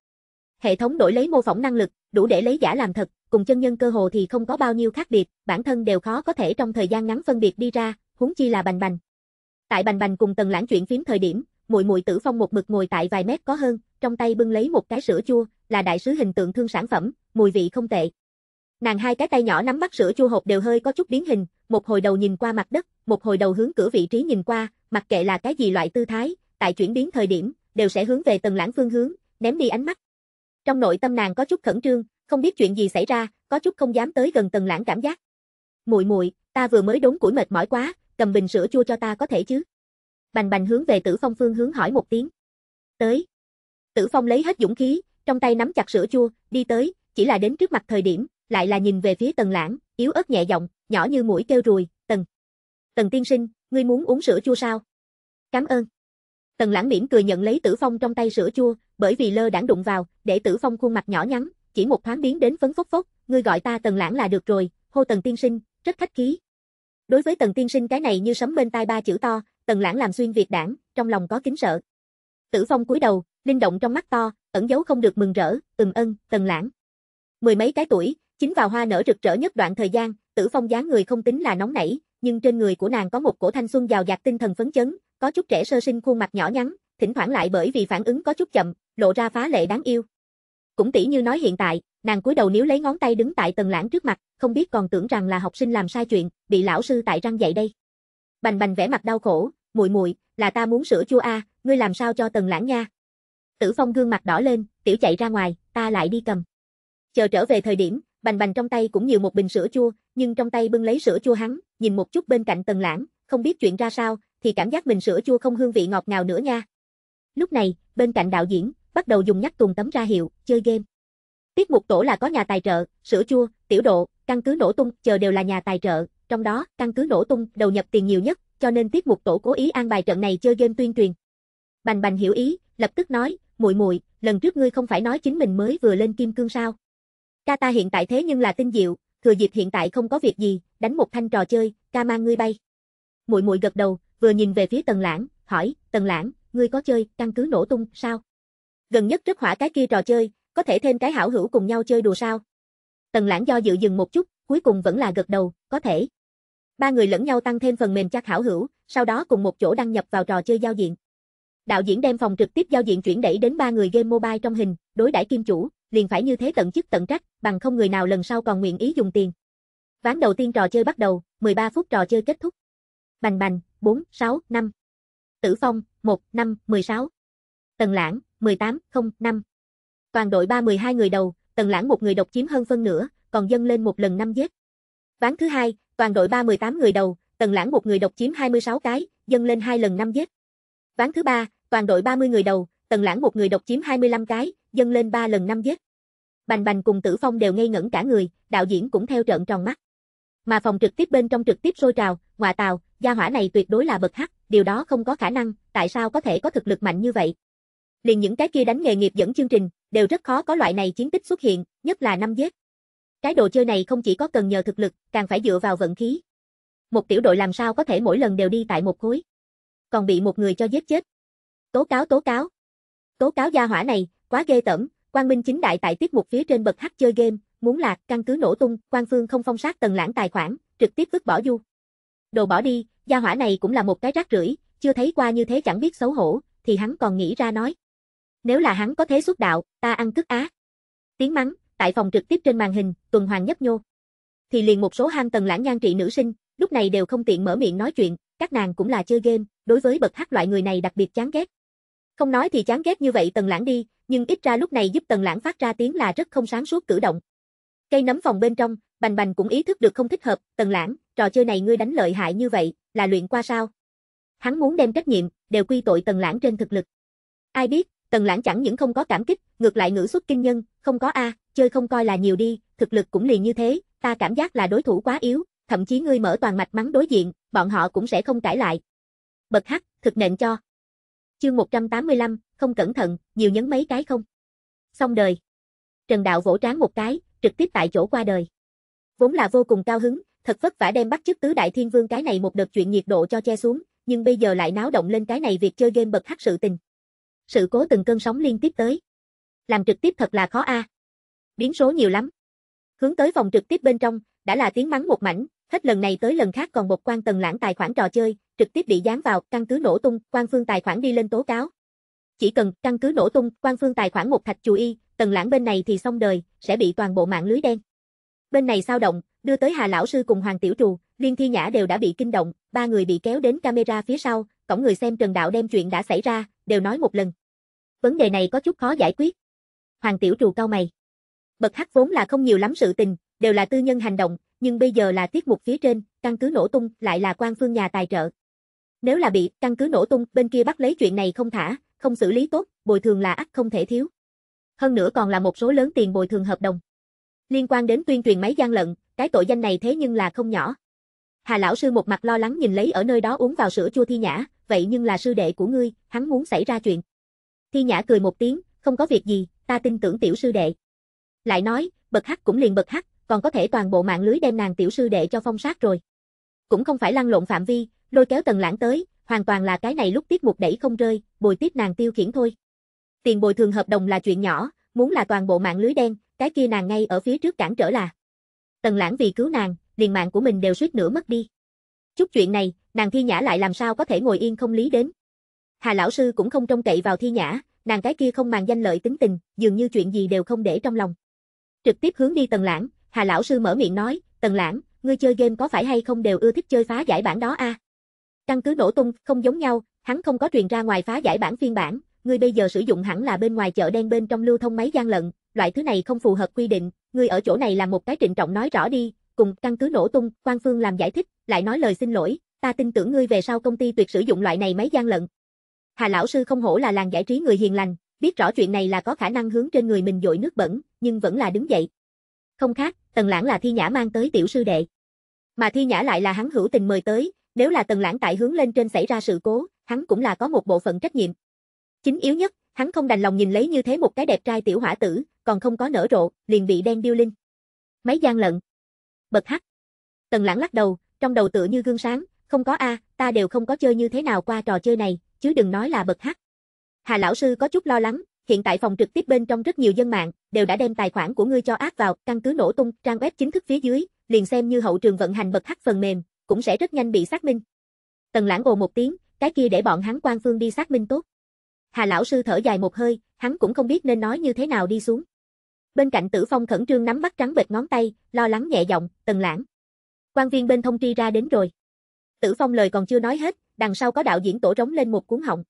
A: Hệ thống đổi lấy mô phỏng năng lực, đủ để lấy giả làm thật, cùng chân nhân cơ hồ thì không có bao nhiêu khác biệt, bản thân đều khó có thể trong thời gian ngắn phân biệt đi ra, huống chi là bành bành. Tại bành bành cùng tần lãng chuyện phím thời điểm, muội muội tử phong một mực ngồi tại vài mét có hơn, trong tay bưng lấy một cái sữa chua, là đại sứ hình tượng thương sản phẩm, mùi vị không tệ. Nàng hai cái tay nhỏ nắm bắt sữa chua hộp đều hơi có chút biến hình, một hồi đầu nhìn qua mặt đất, một hồi đầu hướng cửa vị trí nhìn qua, mặc kệ là cái gì loại tư thái, tại chuyển biến thời điểm, đều sẽ hướng về tầng lãng phương hướng, ném đi ánh mắt. Trong nội tâm nàng có chút khẩn trương, không biết chuyện gì xảy ra, có chút không dám tới gần tầng lãng cảm giác. Muội muội, ta vừa mới đốn củi mệt mỏi quá, cầm bình sữa chua cho ta có thể chứ? Bành Bành hướng về Tử Phong phương hướng hỏi một tiếng. Tới, Tử Phong lấy hết dũng khí, trong tay nắm chặt sữa chua, đi tới, chỉ là đến trước mặt thời điểm, lại là nhìn về phía Tần Lãng, yếu ớt nhẹ giọng, nhỏ như mũi kêu rùi. "Tần, Tần tiên sinh, ngươi muốn uống sữa chua sao?" "Cảm ơn." Tần Lãng mỉm cười nhận lấy Tử Phong trong tay sữa chua, bởi vì lơ đãng đụng vào, để Tử Phong khuôn mặt nhỏ nhắn, chỉ một thoáng biến đến phấn phốc phốc, "Ngươi gọi ta Tần Lãng là được rồi, hô Tần tiên sinh, rất khách khí." Đối với Tần tiên sinh cái này như sấm bên tai ba chữ to, Tần Lãng làm xuyên việt đảng, trong lòng có kính sợ. Tử Phong cúi đầu, linh động trong mắt to, ẩn dấu không được mừng rỡ, ừm ân, tần lãng. Mười mấy cái tuổi, chính vào hoa nở rực rỡ nhất đoạn thời gian, tử phong dáng người không tính là nóng nảy, nhưng trên người của nàng có một cổ thanh xuân giàu dạt tinh thần phấn chấn, có chút trẻ sơ sinh khuôn mặt nhỏ nhắn, thỉnh thoảng lại bởi vì phản ứng có chút chậm, lộ ra phá lệ đáng yêu. Cũng tỷ như nói hiện tại, nàng cúi đầu níu lấy ngón tay đứng tại tần lãng trước mặt, không biết còn tưởng rằng là học sinh làm sai chuyện, bị lão sư tại răng dạy đây. Bành bành vẻ mặt đau khổ, muội muội, là ta muốn sửa chua a, ngươi làm sao cho tần lãng nha. Tử Phong gương mặt đỏ lên, tiểu chạy ra ngoài, ta lại đi cầm. Chờ trở về thời điểm, bành bành trong tay cũng nhiều một bình sữa chua, nhưng trong tay bưng lấy sữa chua hắn, nhìn một chút bên cạnh Tần Lãng, không biết chuyện ra sao, thì cảm giác mình sữa chua không hương vị ngọt ngào nữa nha. Lúc này, bên cạnh đạo diễn, bắt đầu dùng nhắc tuồng tấm ra hiệu, chơi game. Tiết mục tổ là có nhà tài trợ, sữa chua, tiểu độ, căn cứ nổ tung, chờ đều là nhà tài trợ, trong đó, căn cứ nổ tung đầu nhập tiền nhiều nhất, cho nên tiết mục tổ cố ý an bài trận này chơi game tuyên truyền. Bành Bành hiểu ý, lập tức nói, muội muội, lần trước ngươi không phải nói chính mình mới vừa lên kim cương sao? Ca ta hiện tại thế nhưng là tinh diệu, thừa dịp hiện tại không có việc gì, đánh một thanh trò chơi, ca mang ngươi bay. Muội muội gật đầu, vừa nhìn về phía Tần Lãng, hỏi, Tần Lãng, ngươi có chơi căn cứ nổ tung sao? Gần nhất rất hỏa cái kia trò chơi, có thể thêm cái hảo hữu cùng nhau chơi đùa sao? Tần Lãng do dự dừng một chút, cuối cùng vẫn là gật đầu, có thể. Ba người lẫn nhau tăng thêm phần mềm chắc hảo hữu, sau đó cùng một chỗ đăng nhập vào trò chơi giao diện đạo diễn đem phòng trực tiếp giao diện chuyển đẩy đến ba người game mobile trong hình, đối đãi kim chủ, liền phải như thế tận chức tận trách, bằng không người nào lần sau còn nguyện ý dùng tiền. Ván đầu tiên trò chơi bắt đầu, 13 phút trò chơi kết thúc. Bành bành, 4, 6, 5. Tử Phong, 1, 5, 16. Tần Lãng, 18, 0, 5. Toàn đội 312 người đầu, Tần Lãng một người độc chiếm hơn phân nửa, còn dâng lên một lần năm giết. Ván thứ hai, toàn đội 318 người đầu, Tần Lãng một người độc chiếm 26 cái, dâng lên hai lần năm giết. Ván thứ ba, Toàn đội 30 người đầu, Tần Lãng một người độc chiếm 25 cái, dâng lên 3 lần năm giết. Bành Bành cùng Tử Phong đều ngây ngẩn cả người, đạo diễn cũng theo trợn tròn mắt. Mà phòng trực tiếp bên trong trực tiếp sôi trào, ngọa tào, gia hỏa này tuyệt đối là bậc hắc, điều đó không có khả năng, tại sao có thể có thực lực mạnh như vậy? Liền những cái kia đánh nghề nghiệp dẫn chương trình, đều rất khó có loại này chiến tích xuất hiện, nhất là năm giết. Cái đồ chơi này không chỉ có cần nhờ thực lực, càng phải dựa vào vận khí. Một tiểu đội làm sao có thể mỗi lần đều đi tại một khối. Còn bị một người cho giết chết, Tố cáo tố cáo. Tố cáo gia hỏa này, quá ghê tởm, quan Minh chính đại tại tiết mục phía trên bậc hát chơi game, muốn lạc, căn cứ nổ tung, quan Phương không phong sát tần lãng tài khoản, trực tiếp vứt bỏ du. Đồ bỏ đi, gia hỏa này cũng là một cái rác rưởi, chưa thấy qua như thế chẳng biết xấu hổ, thì hắn còn nghĩ ra nói. Nếu là hắn có thế xuất đạo, ta ăn cức á. Tiếng mắng, tại phòng trực tiếp trên màn hình, tuần hoàng nhấp nhô. Thì liền một số hang tần lãng nhan trị nữ sinh, lúc này đều không tiện mở miệng nói chuyện, các nàng cũng là chơi game, đối với bậc hát loại người này đặc biệt chán ghét, không nói thì chán ghét như vậy Tần Lãng đi, nhưng ít ra lúc này giúp Tần Lãng phát ra tiếng là rất không sáng suốt cử động. Cây nấm phòng bên trong, Bành Bành cũng ý thức được không thích hợp, Tần Lãng, trò chơi này ngươi đánh lợi hại như vậy, là luyện qua sao? Hắn muốn đem trách nhiệm, đều quy tội Tần Lãng trên thực lực. Ai biết, Tần Lãng chẳng những không có cảm kích, ngược lại ngữ xuất kinh nhân, không có a, chơi không coi là nhiều đi, thực lực cũng liền như thế, ta cảm giác là đối thủ quá yếu, thậm chí ngươi mở toàn mạch mắng đối diện, bọn họ cũng sẽ không cãi lại. Bật hắc, thực nện cho. Chương 185, không cẩn thận, nhiều nhấn mấy cái không? Xong đời. Trần Đạo vỗ trán một cái, trực tiếp tại chỗ qua đời. Vốn là vô cùng cao hứng, thật vất vả đem bắt chức tứ đại thiên vương cái này một đợt chuyện nhiệt độ cho che xuống, nhưng bây giờ lại náo động lên cái này việc chơi game bật hắc sự tình. Sự cố từng cơn sóng liên tiếp tới. Làm trực tiếp thật là khó a. À. Biến số nhiều lắm. Hướng tới phòng trực tiếp bên trong, đã là tiếng mắng một mảnh, Hết lần này tới lần khác còn một quan tần lãng tài khoản trò chơi, trực tiếp bị dán vào, căn cứ nổ tung, quan phương tài khoản đi lên tố cáo. Chỉ cần căn cứ nổ tung, quan phương tài khoản một thạch chú y, tần lãng bên này thì xong đời, sẽ bị toàn bộ mạng lưới đen. Bên này sao động, đưa tới Hà lão sư cùng Hoàng tiểu trù, Liên Thi Nhã đều đã bị kinh động, ba người bị kéo đến camera phía sau, cổng người xem Trần Đạo đem chuyện đã xảy ra, đều nói một lần. Vấn đề này có chút khó giải quyết. Hoàng tiểu trù cau mày. Bậc hắc vốn là không nhiều lắm sự tình, đều là tư nhân hành động, nhưng bây giờ là tiết mục phía trên, căn cứ nổ tung, lại là quan phương nhà tài trợ. Nếu là bị căn cứ nổ tung, bên kia bắt lấy chuyện này không thả, không xử lý tốt, bồi thường là ắt không thể thiếu. Hơn nữa còn là một số lớn tiền bồi thường hợp đồng. Liên quan đến tuyên truyền máy gian lận, cái tội danh này thế nhưng là không nhỏ. Hà lão sư một mặt lo lắng nhìn lấy ở nơi đó uống vào sữa chua Thi Nhã, vậy nhưng là sư đệ của ngươi, hắn muốn xảy ra chuyện. Thi Nhã cười một tiếng, không có việc gì, ta tin tưởng tiểu sư đệ. Lại nói, bậc hắc cũng liền bậc hắc, còn có thể toàn bộ mạng lưới đem nàng tiểu sư đệ cho phong sát rồi. Cũng không phải lăn lộn phạm vi, lôi kéo tần lãng tới, hoàn toàn là cái này lúc tiết mục đẩy không rơi, bồi tiếp nàng tiêu khiển thôi. Tiền bồi thường hợp đồng là chuyện nhỏ, muốn là toàn bộ mạng lưới đen, cái kia nàng ngay ở phía trước cản trở là. Tần lãng vì cứu nàng, liền mạng của mình đều suýt nữa mất đi. Chút chuyện này, nàng thi nhã lại làm sao có thể ngồi yên không lý đến. Hà lão sư cũng không trông cậy vào thi nhã, nàng cái kia không màng danh lợi tính tình, dường như chuyện gì đều không để trong lòng. Trực tiếp hướng đi tần lãng, Hà lão sư mở miệng nói, Tần Lãng, ngươi chơi game có phải hay không đều ưa thích chơi phá giải bản đó a? À? Căn cứ nổ tung, không giống nhau, hắn không có truyền ra ngoài phá giải bản phiên bản, ngươi bây giờ sử dụng hẳn là bên ngoài chợ đen bên trong lưu thông máy gian lận, loại thứ này không phù hợp quy định, ngươi ở chỗ này làm một cái trịnh trọng nói rõ đi, cùng căn cứ nổ tung, quan phương làm giải thích, lại nói lời xin lỗi, ta tin tưởng ngươi về sau công ty tuyệt sử dụng loại này máy gian lận. Hà lão sư không hổ là làng giải trí người hiền lành, biết rõ chuyện này là có khả năng hướng trên người mình dội nước bẩn, nhưng vẫn là đứng dậy. Không khác, Tần Lãng là Thi Nhã mang tới tiểu sư đệ. Mà Thi Nhã lại là hắn hữu tình mời tới, nếu là Tần Lãng tại hướng lên trên xảy ra sự cố, hắn cũng là có một bộ phận trách nhiệm. Chính yếu nhất, hắn không đành lòng nhìn lấy như thế một cái đẹp trai tiểu hỏa tử, còn không có nở rộ, liền bị đen điêu linh. Mấy gian lận. Bật hắc. Tần Lãng lắc đầu, trong đầu tựa như gương sáng, không có a, ta đều không có chơi như thế nào qua trò chơi này, chứ đừng nói là bật hắc. Hà lão sư có chút lo lắng, Hiện tại phòng trực tiếp bên trong rất nhiều dân mạng, đều đã đem tài khoản của ngươi cho ác vào, căn cứ nổ tung, trang web chính thức phía dưới, liền xem như hậu trường vận hành bật hack phần mềm, cũng sẽ rất nhanh bị xác minh. Tần lãng ồ một tiếng, cái kia để bọn hắn quan phương đi xác minh tốt. Hà lão sư thở dài một hơi, hắn cũng không biết nên nói như thế nào đi xuống. Bên cạnh Tử Phong khẩn trương nắm bắt trắng bệt ngón tay, lo lắng nhẹ giọng, "Tần Lãng, quan viên bên thông tri ra đến rồi." Tử Phong lời còn chưa nói hết, đằng sau có đạo diễn tổ trống lên một cuốn họng.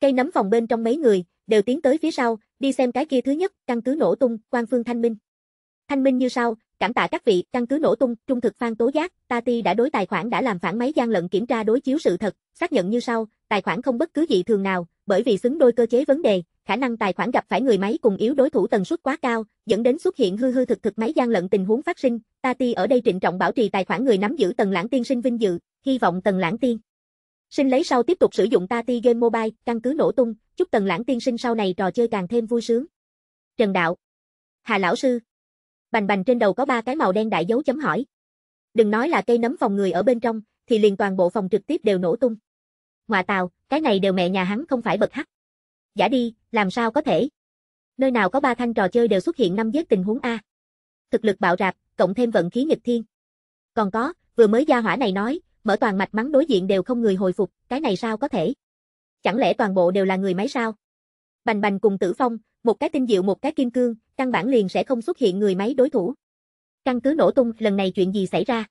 A: Cây nấm phòng bên trong mấy người, đều tiến tới phía sau, đi xem cái kia thứ nhất, căn cứ nổ tung, quan phương thanh minh. Thanh minh như sau, cảm tạ các vị, căn cứ nổ tung, trung thực phan tố giác, ta ti đã đối tài khoản đã làm phản máy gian lận kiểm tra đối chiếu sự thật, xác nhận như sau, tài khoản không bất cứ gì thường nào, bởi vì xứng đôi cơ chế vấn đề, khả năng tài khoản gặp phải người máy cùng yếu đối thủ tần suất quá cao, dẫn đến xuất hiện hư hư thực thực máy gian lận tình huống phát sinh, ta ti ở đây trịnh trọng bảo trì tài khoản người nắm giữ tần lãng tiên sinh vinh dự, hy vọng tần lãng tiên. Xin lấy sau tiếp tục sử dụng ta ti game mobile, căn cứ nổ tung, chúc tần lãng tiên sinh sau này trò chơi càng thêm vui sướng. Trần Đạo. Hà Lão Sư. Bành bành trên đầu có ba cái màu đen đại dấu chấm hỏi. Đừng nói là cây nấm phòng người ở bên trong, thì liền toàn bộ phòng trực tiếp đều nổ tung. Ngoà tào, cái này đều mẹ nhà hắn không phải bật hắc. Giả đi, làm sao có thể. Nơi nào có ba thanh trò chơi đều xuất hiện năm vết tình huống A. Thực lực bạo rạp, cộng thêm vận khí nghịch thiên. Còn có, vừa mới gia hỏa này nói, mở toàn mạch mắng đối diện đều không người hồi phục, cái này sao có thể chẳng lẽ toàn bộ đều là người máy sao? Bành Bành cùng Tử Phong, một cái tinh diệu một cái kim cương, căn bản liền sẽ không xuất hiện người máy đối thủ. Căn cứ nổ tung, lần này chuyện gì xảy ra?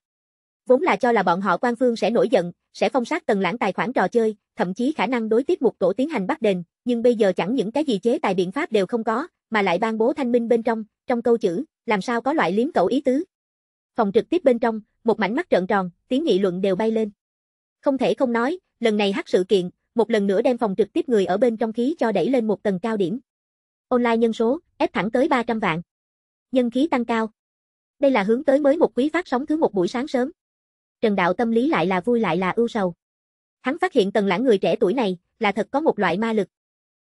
A: Vốn là cho là bọn họ quan phương sẽ nổi giận, sẽ phong sát tần lãng tài khoản trò chơi, thậm chí khả năng đối tiếp một tổ tiến hành bắt đền, nhưng bây giờ chẳng những cái gì chế tài biện pháp đều không có, mà lại ban bố thanh minh bên trong, trong câu chữ, làm sao có loại liếm cậu ý tứ. Phòng trực tiếp bên trong, một mảnh mắt trợn tròn, tiếng nghị luận đều bay lên. Không thể không nói, lần này hắc sự kiện, một lần nữa đem phòng trực tiếp người ở bên trong khí cho đẩy lên một tầng cao điểm. Online nhân số, ép thẳng tới 300 vạn. Nhân khí tăng cao. Đây là hướng tới mới một quý phát sóng thứ một buổi sáng sớm. Trần Đạo tâm lý lại là vui lại là ưu sầu. Hắn phát hiện tầng lãng người trẻ tuổi này là thật có một loại ma lực.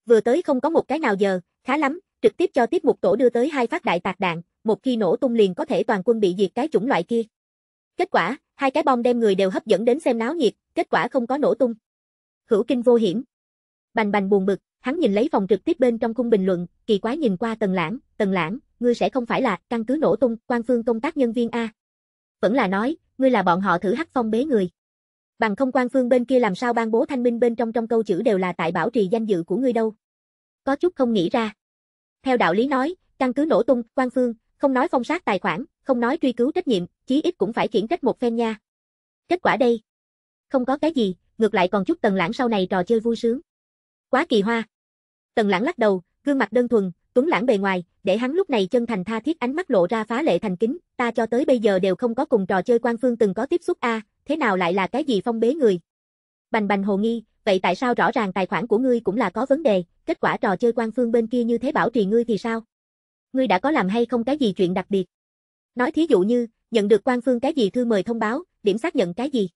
A: Vừa tới không có một cái nào giờ, khá lắm, trực tiếp cho tiếp mục tổ đưa tới hai phát đại tạc đạn, một khi nổ tung liền có thể toàn quân bị diệt cái chủng loại kia. Kết quả, hai cái bom đem người đều hấp dẫn đến xem náo nhiệt, kết quả không có nổ tung hữu kinh vô hiểm. Bành bành buồn bực, hắn nhìn lấy phòng trực tiếp bên trong khung bình luận, kỳ quái nhìn qua tần lãng, tần lãng, ngươi sẽ không phải là căn cứ nổ tung, quan phương công tác nhân viên A. Vẫn là nói, ngươi là bọn họ thử hắc phong bế người. Bằng không quan phương bên kia làm sao ban bố thanh minh bên trong trong câu chữ đều là tại bảo trì danh dự của ngươi đâu. Có chút không nghĩ ra. Theo đạo lý nói, căn cứ nổ tung, quan phương, không nói phong sát tài khoản, không nói truy cứu trách nhiệm, chí ít cũng phải khiển trách một phen nha. Kết quả đây. Không có cái gì, ngược lại còn chút Tần Lãng sau này trò chơi vui sướng. Quá kỳ hoa. Tần Lãng lắc đầu, gương mặt đơn thuần, tuấn lãng bề ngoài, để hắn lúc này chân thành tha thiết ánh mắt lộ ra phá lệ thành kính, ta cho tới bây giờ đều không có cùng trò chơi quan phương từng có tiếp xúc a, à, thế nào lại là cái gì phong bế người? Bành bành hồ nghi, vậy tại sao rõ ràng tài khoản của ngươi cũng là có vấn đề, kết quả trò chơi quan phương bên kia như thế bảo trì ngươi thì sao? Ngươi đã có làm hay không cái gì chuyện đặc biệt? Nói thí dụ như, nhận được quan phương cái gì thư mời thông báo, điểm xác nhận cái gì?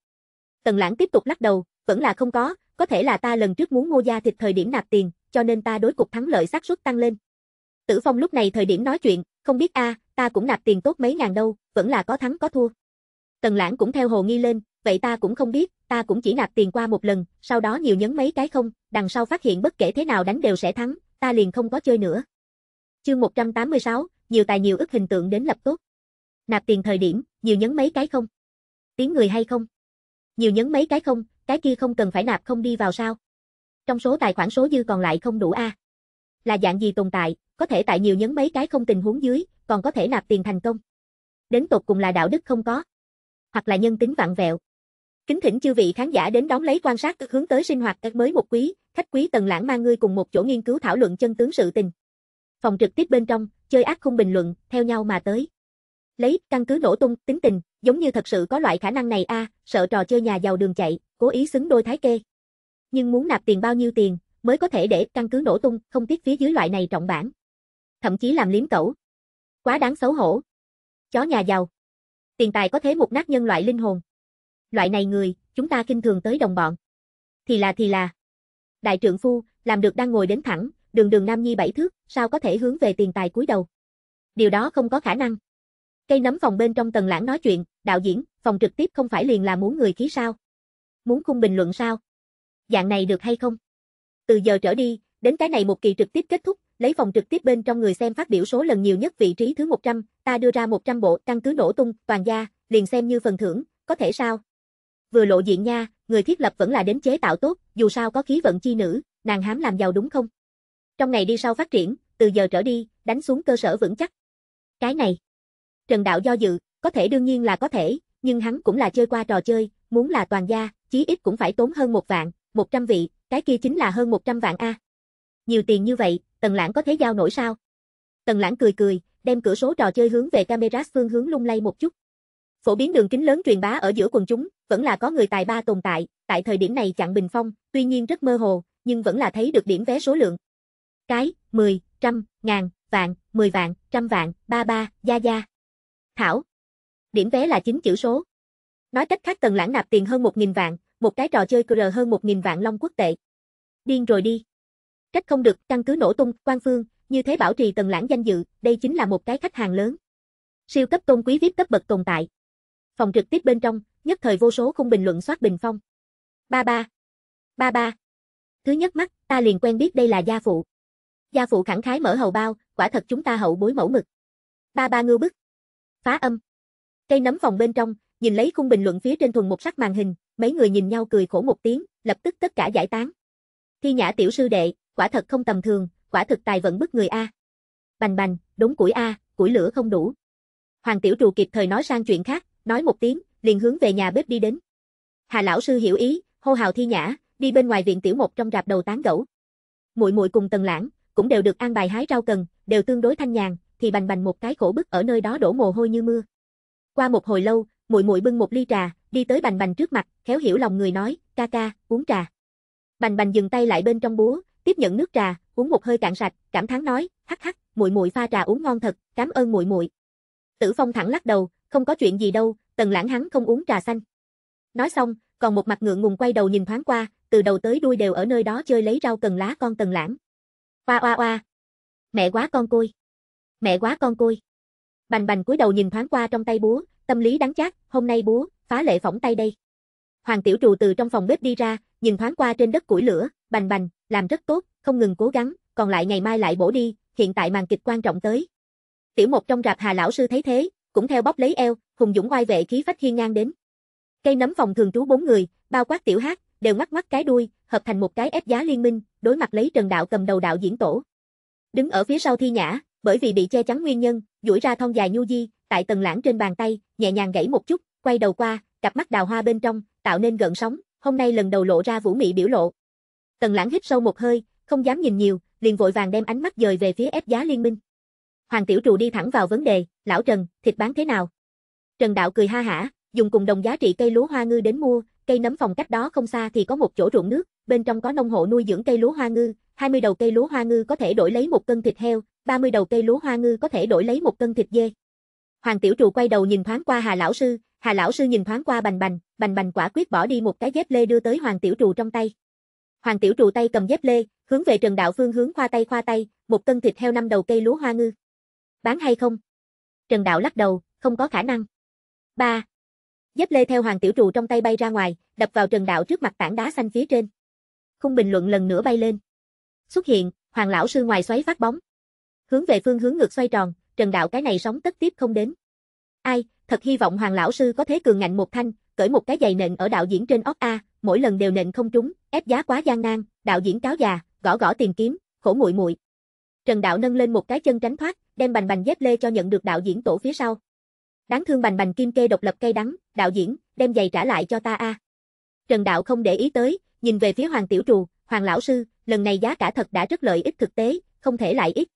A: Tần lãng tiếp tục lắc đầu, vẫn là không có, có thể là ta lần trước muốn Ngô gia thịt thời điểm nạp tiền, cho nên ta đối cục thắng lợi xác suất tăng lên. Tử Phong lúc này thời điểm nói chuyện, không biết a, à, ta cũng nạp tiền tốt mấy ngàn đâu, vẫn là có thắng có thua. Tần lãng cũng theo hồ nghi lên, vậy ta cũng không biết, ta cũng chỉ nạp tiền qua một lần, sau đó nhiều nhấn mấy cái không, đằng sau phát hiện bất kể thế nào đánh đều sẽ thắng, ta liền không có chơi nữa. Chương 186, nhiều tài nhiều ức hình tượng đến lập tốt. Nạp tiền thời điểm, nhiều nhấn mấy cái không? Tiếng người hay không? Nhiều nhấn mấy cái không, cái kia không cần phải nạp không đi vào sao? Trong số tài khoản số dư còn lại không đủ a. À? Là dạng gì tồn tại, có thể tại nhiều nhấn mấy cái không tình huống dưới, còn có thể nạp tiền thành công. Đến tột cùng là đạo đức không có, hoặc là nhân tính vặn vẹo. Kính thỉnh chư vị khán giả đến đóng lấy quan sát hướng tới sinh hoạt mới một quý, khách quý Tần Lãng mang ngươi cùng một chỗ nghiên cứu thảo luận chân tướng sự tình. Phòng trực tiếp bên trong, chơi ác không bình luận, theo nhau mà tới. Lấy, căn cứ nổ tung, tính tình, giống như thật sự có loại khả năng này a, sợ trò chơi nhà giàu đường chạy, cố ý xứng đôi thái kê. Nhưng muốn nạp tiền bao nhiêu tiền, mới có thể để căn cứ nổ tung, không tiếc phía dưới loại này trọng bản. Thậm chí làm liếm cẩu. Quá đáng xấu hổ. Chó nhà giàu. Tiền tài có thế một nát nhân loại linh hồn. Loại này người, chúng ta kinh thường tới đồng bọn. Thì là thì là. Đại trưởng phu, làm được đang ngồi đến thẳng, đường đường nam nhi bảy thước, sao có thể hướng về tiền tài cúi đầu. Điều đó không có khả năng. Cây nấm phòng bên trong tầng lãng nói chuyện, đạo diễn, phòng trực tiếp không phải liền là muốn người khí sao? Muốn khung bình luận sao? Dạng này được hay không? Từ giờ trở đi, đến cái này một kỳ trực tiếp kết thúc, lấy phòng trực tiếp bên trong người xem phát biểu số lần nhiều nhất vị trí thứ 100, ta đưa ra 100 bộ căn cứ nổ tung, toàn gia, liền xem như phần thưởng, có thể sao? Vừa lộ diện nha, người thiết lập vẫn là đến chế tạo tốt, dù sao có khí vận chi nữ, nàng hám làm giàu đúng không? Trong ngày đi sau phát triển, từ giờ trở đi, đánh xuống cơ sở vững chắc. Cái này Trần Đạo do dự, có thể đương nhiên là có thể, nhưng hắn cũng là chơi qua trò chơi, muốn là toàn gia, chí ít cũng phải tốn hơn một vạn, một trăm vị, cái kia chính là hơn một trăm vạn a. Nhiều tiền như vậy, Tần Lãng có thể giao nổi sao? Tần Lãng cười cười, đem cửa số trò chơi hướng về camera phương hướng lung lay một chút. Phổ biến đường kính lớn truyền bá ở giữa quần chúng, vẫn là có người tài ba tồn tại, tại thời điểm này chặn bình phong, tuy nhiên rất mơ hồ, nhưng vẫn là thấy được điểm vé số lượng. Cái, 10, trăm, ngàn, vạn, 10 vạn, trăm vạn, ba ba, gia gia. Thảo. Điểm vé là 9 chữ số. Nói cách khác Tần Lãng nạp tiền hơn 1.000 vạn, một cái trò chơi cr hơn 1.000 vạn long quốc tệ. Điên rồi đi. Cách không được, căn cứ nổ tung, quan phương, như thế bảo trì Tần Lãng danh dự, đây chính là một cái khách hàng lớn. Siêu cấp tôn quý VIP cấp bậc tồn tại. Phòng trực tiếp bên trong, nhất thời vô số khung bình luận soát bình phong. Ba ba. Ba ba. Thứ nhất mắt, ta liền quen biết đây là gia phụ. Gia phụ khẳng khái mở hầu bao, quả thật chúng ta hậu bối mẫu mực. Ba ba ngư bức phá âm. Cây nấm vòng bên trong, nhìn lấy khung bình luận phía trên thuần một sắc màn hình, mấy người nhìn nhau cười khổ một tiếng, lập tức tất cả giải tán. Thi Nhã tiểu sư đệ, quả thật không tầm thường, quả thực tài vận bức người a. Bành bành, đống củi a, củi lửa không đủ. Hoàng tiểu trù kịp thời nói sang chuyện khác, nói một tiếng, liền hướng về nhà bếp đi đến. Hà lão sư hiểu ý, hô hào Thi Nhã, đi bên ngoài viện tiểu một trong rạp đầu tán gẫu. Muội muội cùng Tần Lãng cũng đều được an bài hái rau cần, đều tương đối thanh nhàn, thì bành bành một cái cổ bức ở nơi đó đổ mồ hôi như mưa. Qua một hồi lâu, muội muội bưng một ly trà, đi tới bành bành trước mặt, khéo hiểu lòng người nói, ca ca, uống trà. Bành bành dừng tay lại bên trong búa, tiếp nhận nước trà, uống một hơi cạn sạch, cảm thán nói, hắc hắc, muội muội pha trà uống ngon thật, cảm ơn muội muội. Tử Phong thẳng lắc đầu, không có chuyện gì đâu, Tần Lãng hắn không uống trà xanh. Nói xong, còn một mặt ngượng ngùng quay đầu nhìn thoáng qua, từ đầu tới đuôi đều ở nơi đó chơi lấy rau cần lá con Tần Lãng. Oa oa oa. Mẹ quá con côi. Mẹ quá con côi. Bành bành cúi đầu nhìn thoáng qua trong tay búa, tâm lý đắng chát, hôm nay búa, phá lệ phỏng tay đây. Hoàng tiểu trù từ trong phòng bếp đi ra, nhìn thoáng qua trên đất củi lửa, bành bành, làm rất tốt, không ngừng cố gắng, còn lại ngày mai lại bổ đi, hiện tại màn kịch quan trọng tới. Tiểu một trong rạp hà lão sư thấy thế, cũng theo bóp lấy eo, hùng dũng oai vệ khí phách hiên ngang đến. Cây nấm phòng thường trú bốn người, bao quát tiểu hát, đều ngoắc ngoắc cái đuôi, hợp thành một cái ép giá liên minh, đối mặt lấy Trần Đạo cầm đầu đạo diễn tổ. Đứng ở phía sau thi nhã, bởi vì bị che chắn nguyên nhân, duỗi ra thon dài nhu di, tại tầng lãng trên bàn tay, nhẹ nhàng gãy một chút, quay đầu qua, cặp mắt đào hoa bên trong, tạo nên gợn sóng, hôm nay lần đầu lộ ra vũ mị biểu lộ. Tần Lãng hít sâu một hơi, không dám nhìn nhiều, liền vội vàng đem ánh mắt dời về phía ép giá liên minh. Hoàng tiểu trù đi thẳng vào vấn đề, "Lão Trần, thịt bán thế nào?" Trần Đạo cười ha hả, dùng cùng đồng giá trị cây lúa hoa ngư đến mua, cây nấm phòng cách đó không xa thì có một chỗ ruộng nước, bên trong có nông hộ nuôi dưỡng cây lúa hoa ngư, 20 đầu cây lúa hoa ngư có thể đổi lấy một cân thịt heo, 30 đầu cây lúa hoa ngư có thể đổi lấy một cân thịt dê. Hoàng Tiểu Trù quay đầu nhìn thoáng qua Hà Lão Sư, Hà Lão Sư nhìn thoáng qua Bành Bành, Bành Bành quả quyết bỏ đi một cái dép lê đưa tới Hoàng Tiểu Trù trong tay. Hoàng Tiểu Trù tay cầm dép lê, hướng về Trần Đạo Phương hướng khoa tay khoa tay, một cân thịt heo năm đầu cây lúa hoa ngư. Bán hay không? Trần Đạo lắc đầu, không có khả năng. ba. Dép lê theo Hoàng Tiểu Trù trong tay bay ra ngoài, đập vào Trần Đạo trước mặt tảng đá xanh phía trên. Khung bình luận lần nữa bay lên. Xuất hiện, Hoàng lão sư ngoài xoáy phát bóng hướng về phương hướng ngược xoay tròn, Trần Đạo cái này sóng tất tiếp không đến. Ai, thật hy vọng Hoàng lão sư có thế cường ngạnh một thanh, cởi một cái giày nện ở đạo diễn trên óc a, mỗi lần đều nện không trúng, ép giá quá gian nan, đạo diễn cáo già, gõ gõ tìm kiếm, khổ muội muội. Trần Đạo nâng lên một cái chân tránh thoát, đem bành bành dép lê cho nhận được đạo diễn tổ phía sau. Đáng thương bành bành kim kê độc lập cây đắng, đạo diễn, đem giày trả lại cho ta a. Trần Đạo không để ý tới, nhìn về phía Hoàng tiểu trù, Hoàng lão sư, lần này giá cả thật đã rất lợi ích thực tế, không thể lại ít.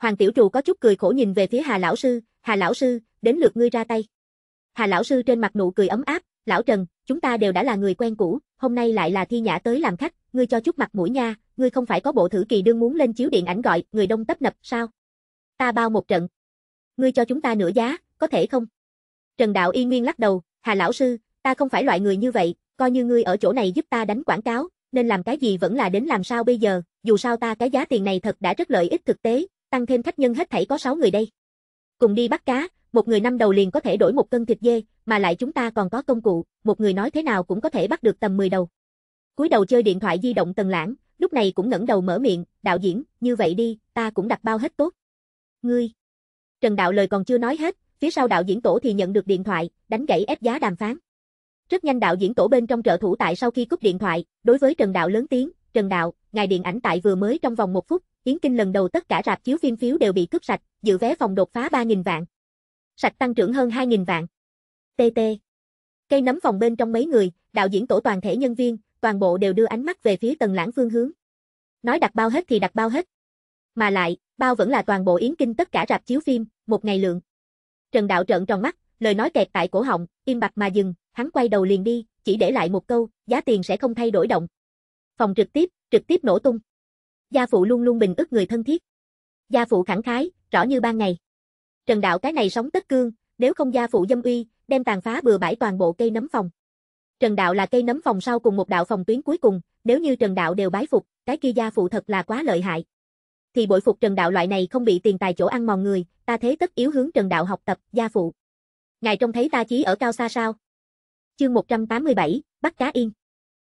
A: Hoàng Tiểu Trù có chút cười khổ nhìn về phía Hà Lão Sư, Hà Lão Sư, đến lượt ngươi ra tay. Hà Lão Sư trên mặt nụ cười ấm áp, Lão Trần, chúng ta đều đã là người quen cũ, hôm nay lại là thi nhã tới làm khách, ngươi cho chút mặt mũi nha, ngươi không phải có bộ thử kỳ đương muốn lên chiếu điện ảnh gọi, người đông tấp nập, sao? Ta bao một trận. Ngươi cho chúng ta nửa giá, có thể không? Trần Đạo Y Nguyên lắc đầu, Hà Lão Sư, ta không phải loại người như vậy, coi như ngươi ở chỗ này giúp ta đánh quảng cáo, nên làm cái gì vẫn là đến làm sao bây giờ, dù sao ta cái giá tiền này thật đã rất lợi ích thực tế, tăng thêm khách nhân hết thảy có 6 người đây. Cùng đi bắt cá, một người năm đầu liền có thể đổi một cân thịt dê, mà lại chúng ta còn có công cụ, một người nói thế nào cũng có thể bắt được tầm 10 đầu. cuối đầu chơi điện thoại di động Tần Lãng, lúc này cũng ngẩng đầu mở miệng, "Đạo diễn, như vậy đi, ta cũng đặt bao hết tốt." "Ngươi?" Trần Đạo lời còn chưa nói hết, phía sau đạo diễn tổ thì nhận được điện thoại, đánh gãy ép giá đàm phán. Rất nhanh đạo diễn tổ bên trong trợ thủ tại sau khi cúp điện thoại, đối với Trần Đạo lớn tiếng, "Trần Đạo, ngài điện ảnh tại vừa mới trong vòng một phút, Yến Kinh lần đầu tất cả rạp chiếu phim phiếu đều bị cướp sạch, dự vé phòng đột phá 3.000 vạn. Sạch tăng trưởng hơn 2.000 vạn. TT. Cây nấm phòng bên trong mấy người, đạo diễn tổ toàn thể nhân viên, toàn bộ đều đưa ánh mắt về phía tầng lãng phương hướng. Nói đặt bao hết thì đặt bao hết. Mà lại, bao vẫn là toàn bộ Yến Kinh tất cả rạp chiếu phim, một ngày lượng. Trần Đạo trợn tròn mắt, lời nói kẹt tại cổ họng, im bặt mà dừng, hắn quay đầu liền đi, chỉ để lại một câu, giá tiền sẽ không thay đổi động. Phòng trực tiếp, trực tiếp nổ tung. Gia phụ luôn luôn bình ức người thân thiết. Gia phụ khẳng khái, rõ như ban ngày. Trần Đạo cái này sống tất cương, nếu không gia phụ dâm uy, đem tàn phá bừa bãi toàn bộ cây nấm phòng. Trần Đạo là cây nấm phòng sau cùng một đạo phòng tuyến cuối cùng, nếu như Trần Đạo đều bái phục, cái kia gia phụ thật là quá lợi hại. Thì bội phục Trần Đạo loại này không bị tiền tài chỗ ăn mòn người, ta thế tất yếu hướng Trần Đạo học tập, gia phụ. Ngài trông thấy ta chí ở cao xa sao? Chương 187, bắt cá yên.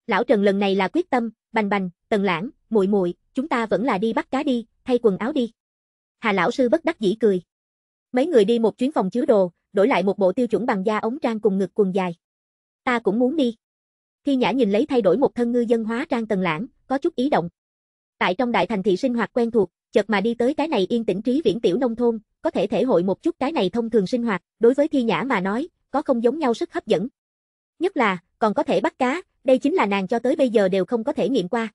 A: Lão Trần lần này là quyết tâm, bành bành, tần lãng, muội muội, chúng ta vẫn là đi bắt cá đi, thay quần áo đi. Hà lão sư bất đắc dĩ cười. Mấy người đi một chuyến phòng chứa đồ, đổi lại một bộ tiêu chuẩn bằng da ống trang cùng ngực quần dài. Ta cũng muốn đi. Thi Nhã nhìn lấy thay đổi một thân ngư dân hóa trang tần lãng, có chút ý động. Tại trong đại thành thị sinh hoạt quen thuộc, chợt mà đi tới cái này yên tĩnh trí viễn tiểu nông thôn, có thể thể hội một chút cái này thông thường sinh hoạt, đối với Thi Nhã mà nói, có không giống nhau sức hấp dẫn. Nhất là, còn có thể bắt cá, đây chính là nàng cho tới bây giờ đều không có thể nghiệm qua.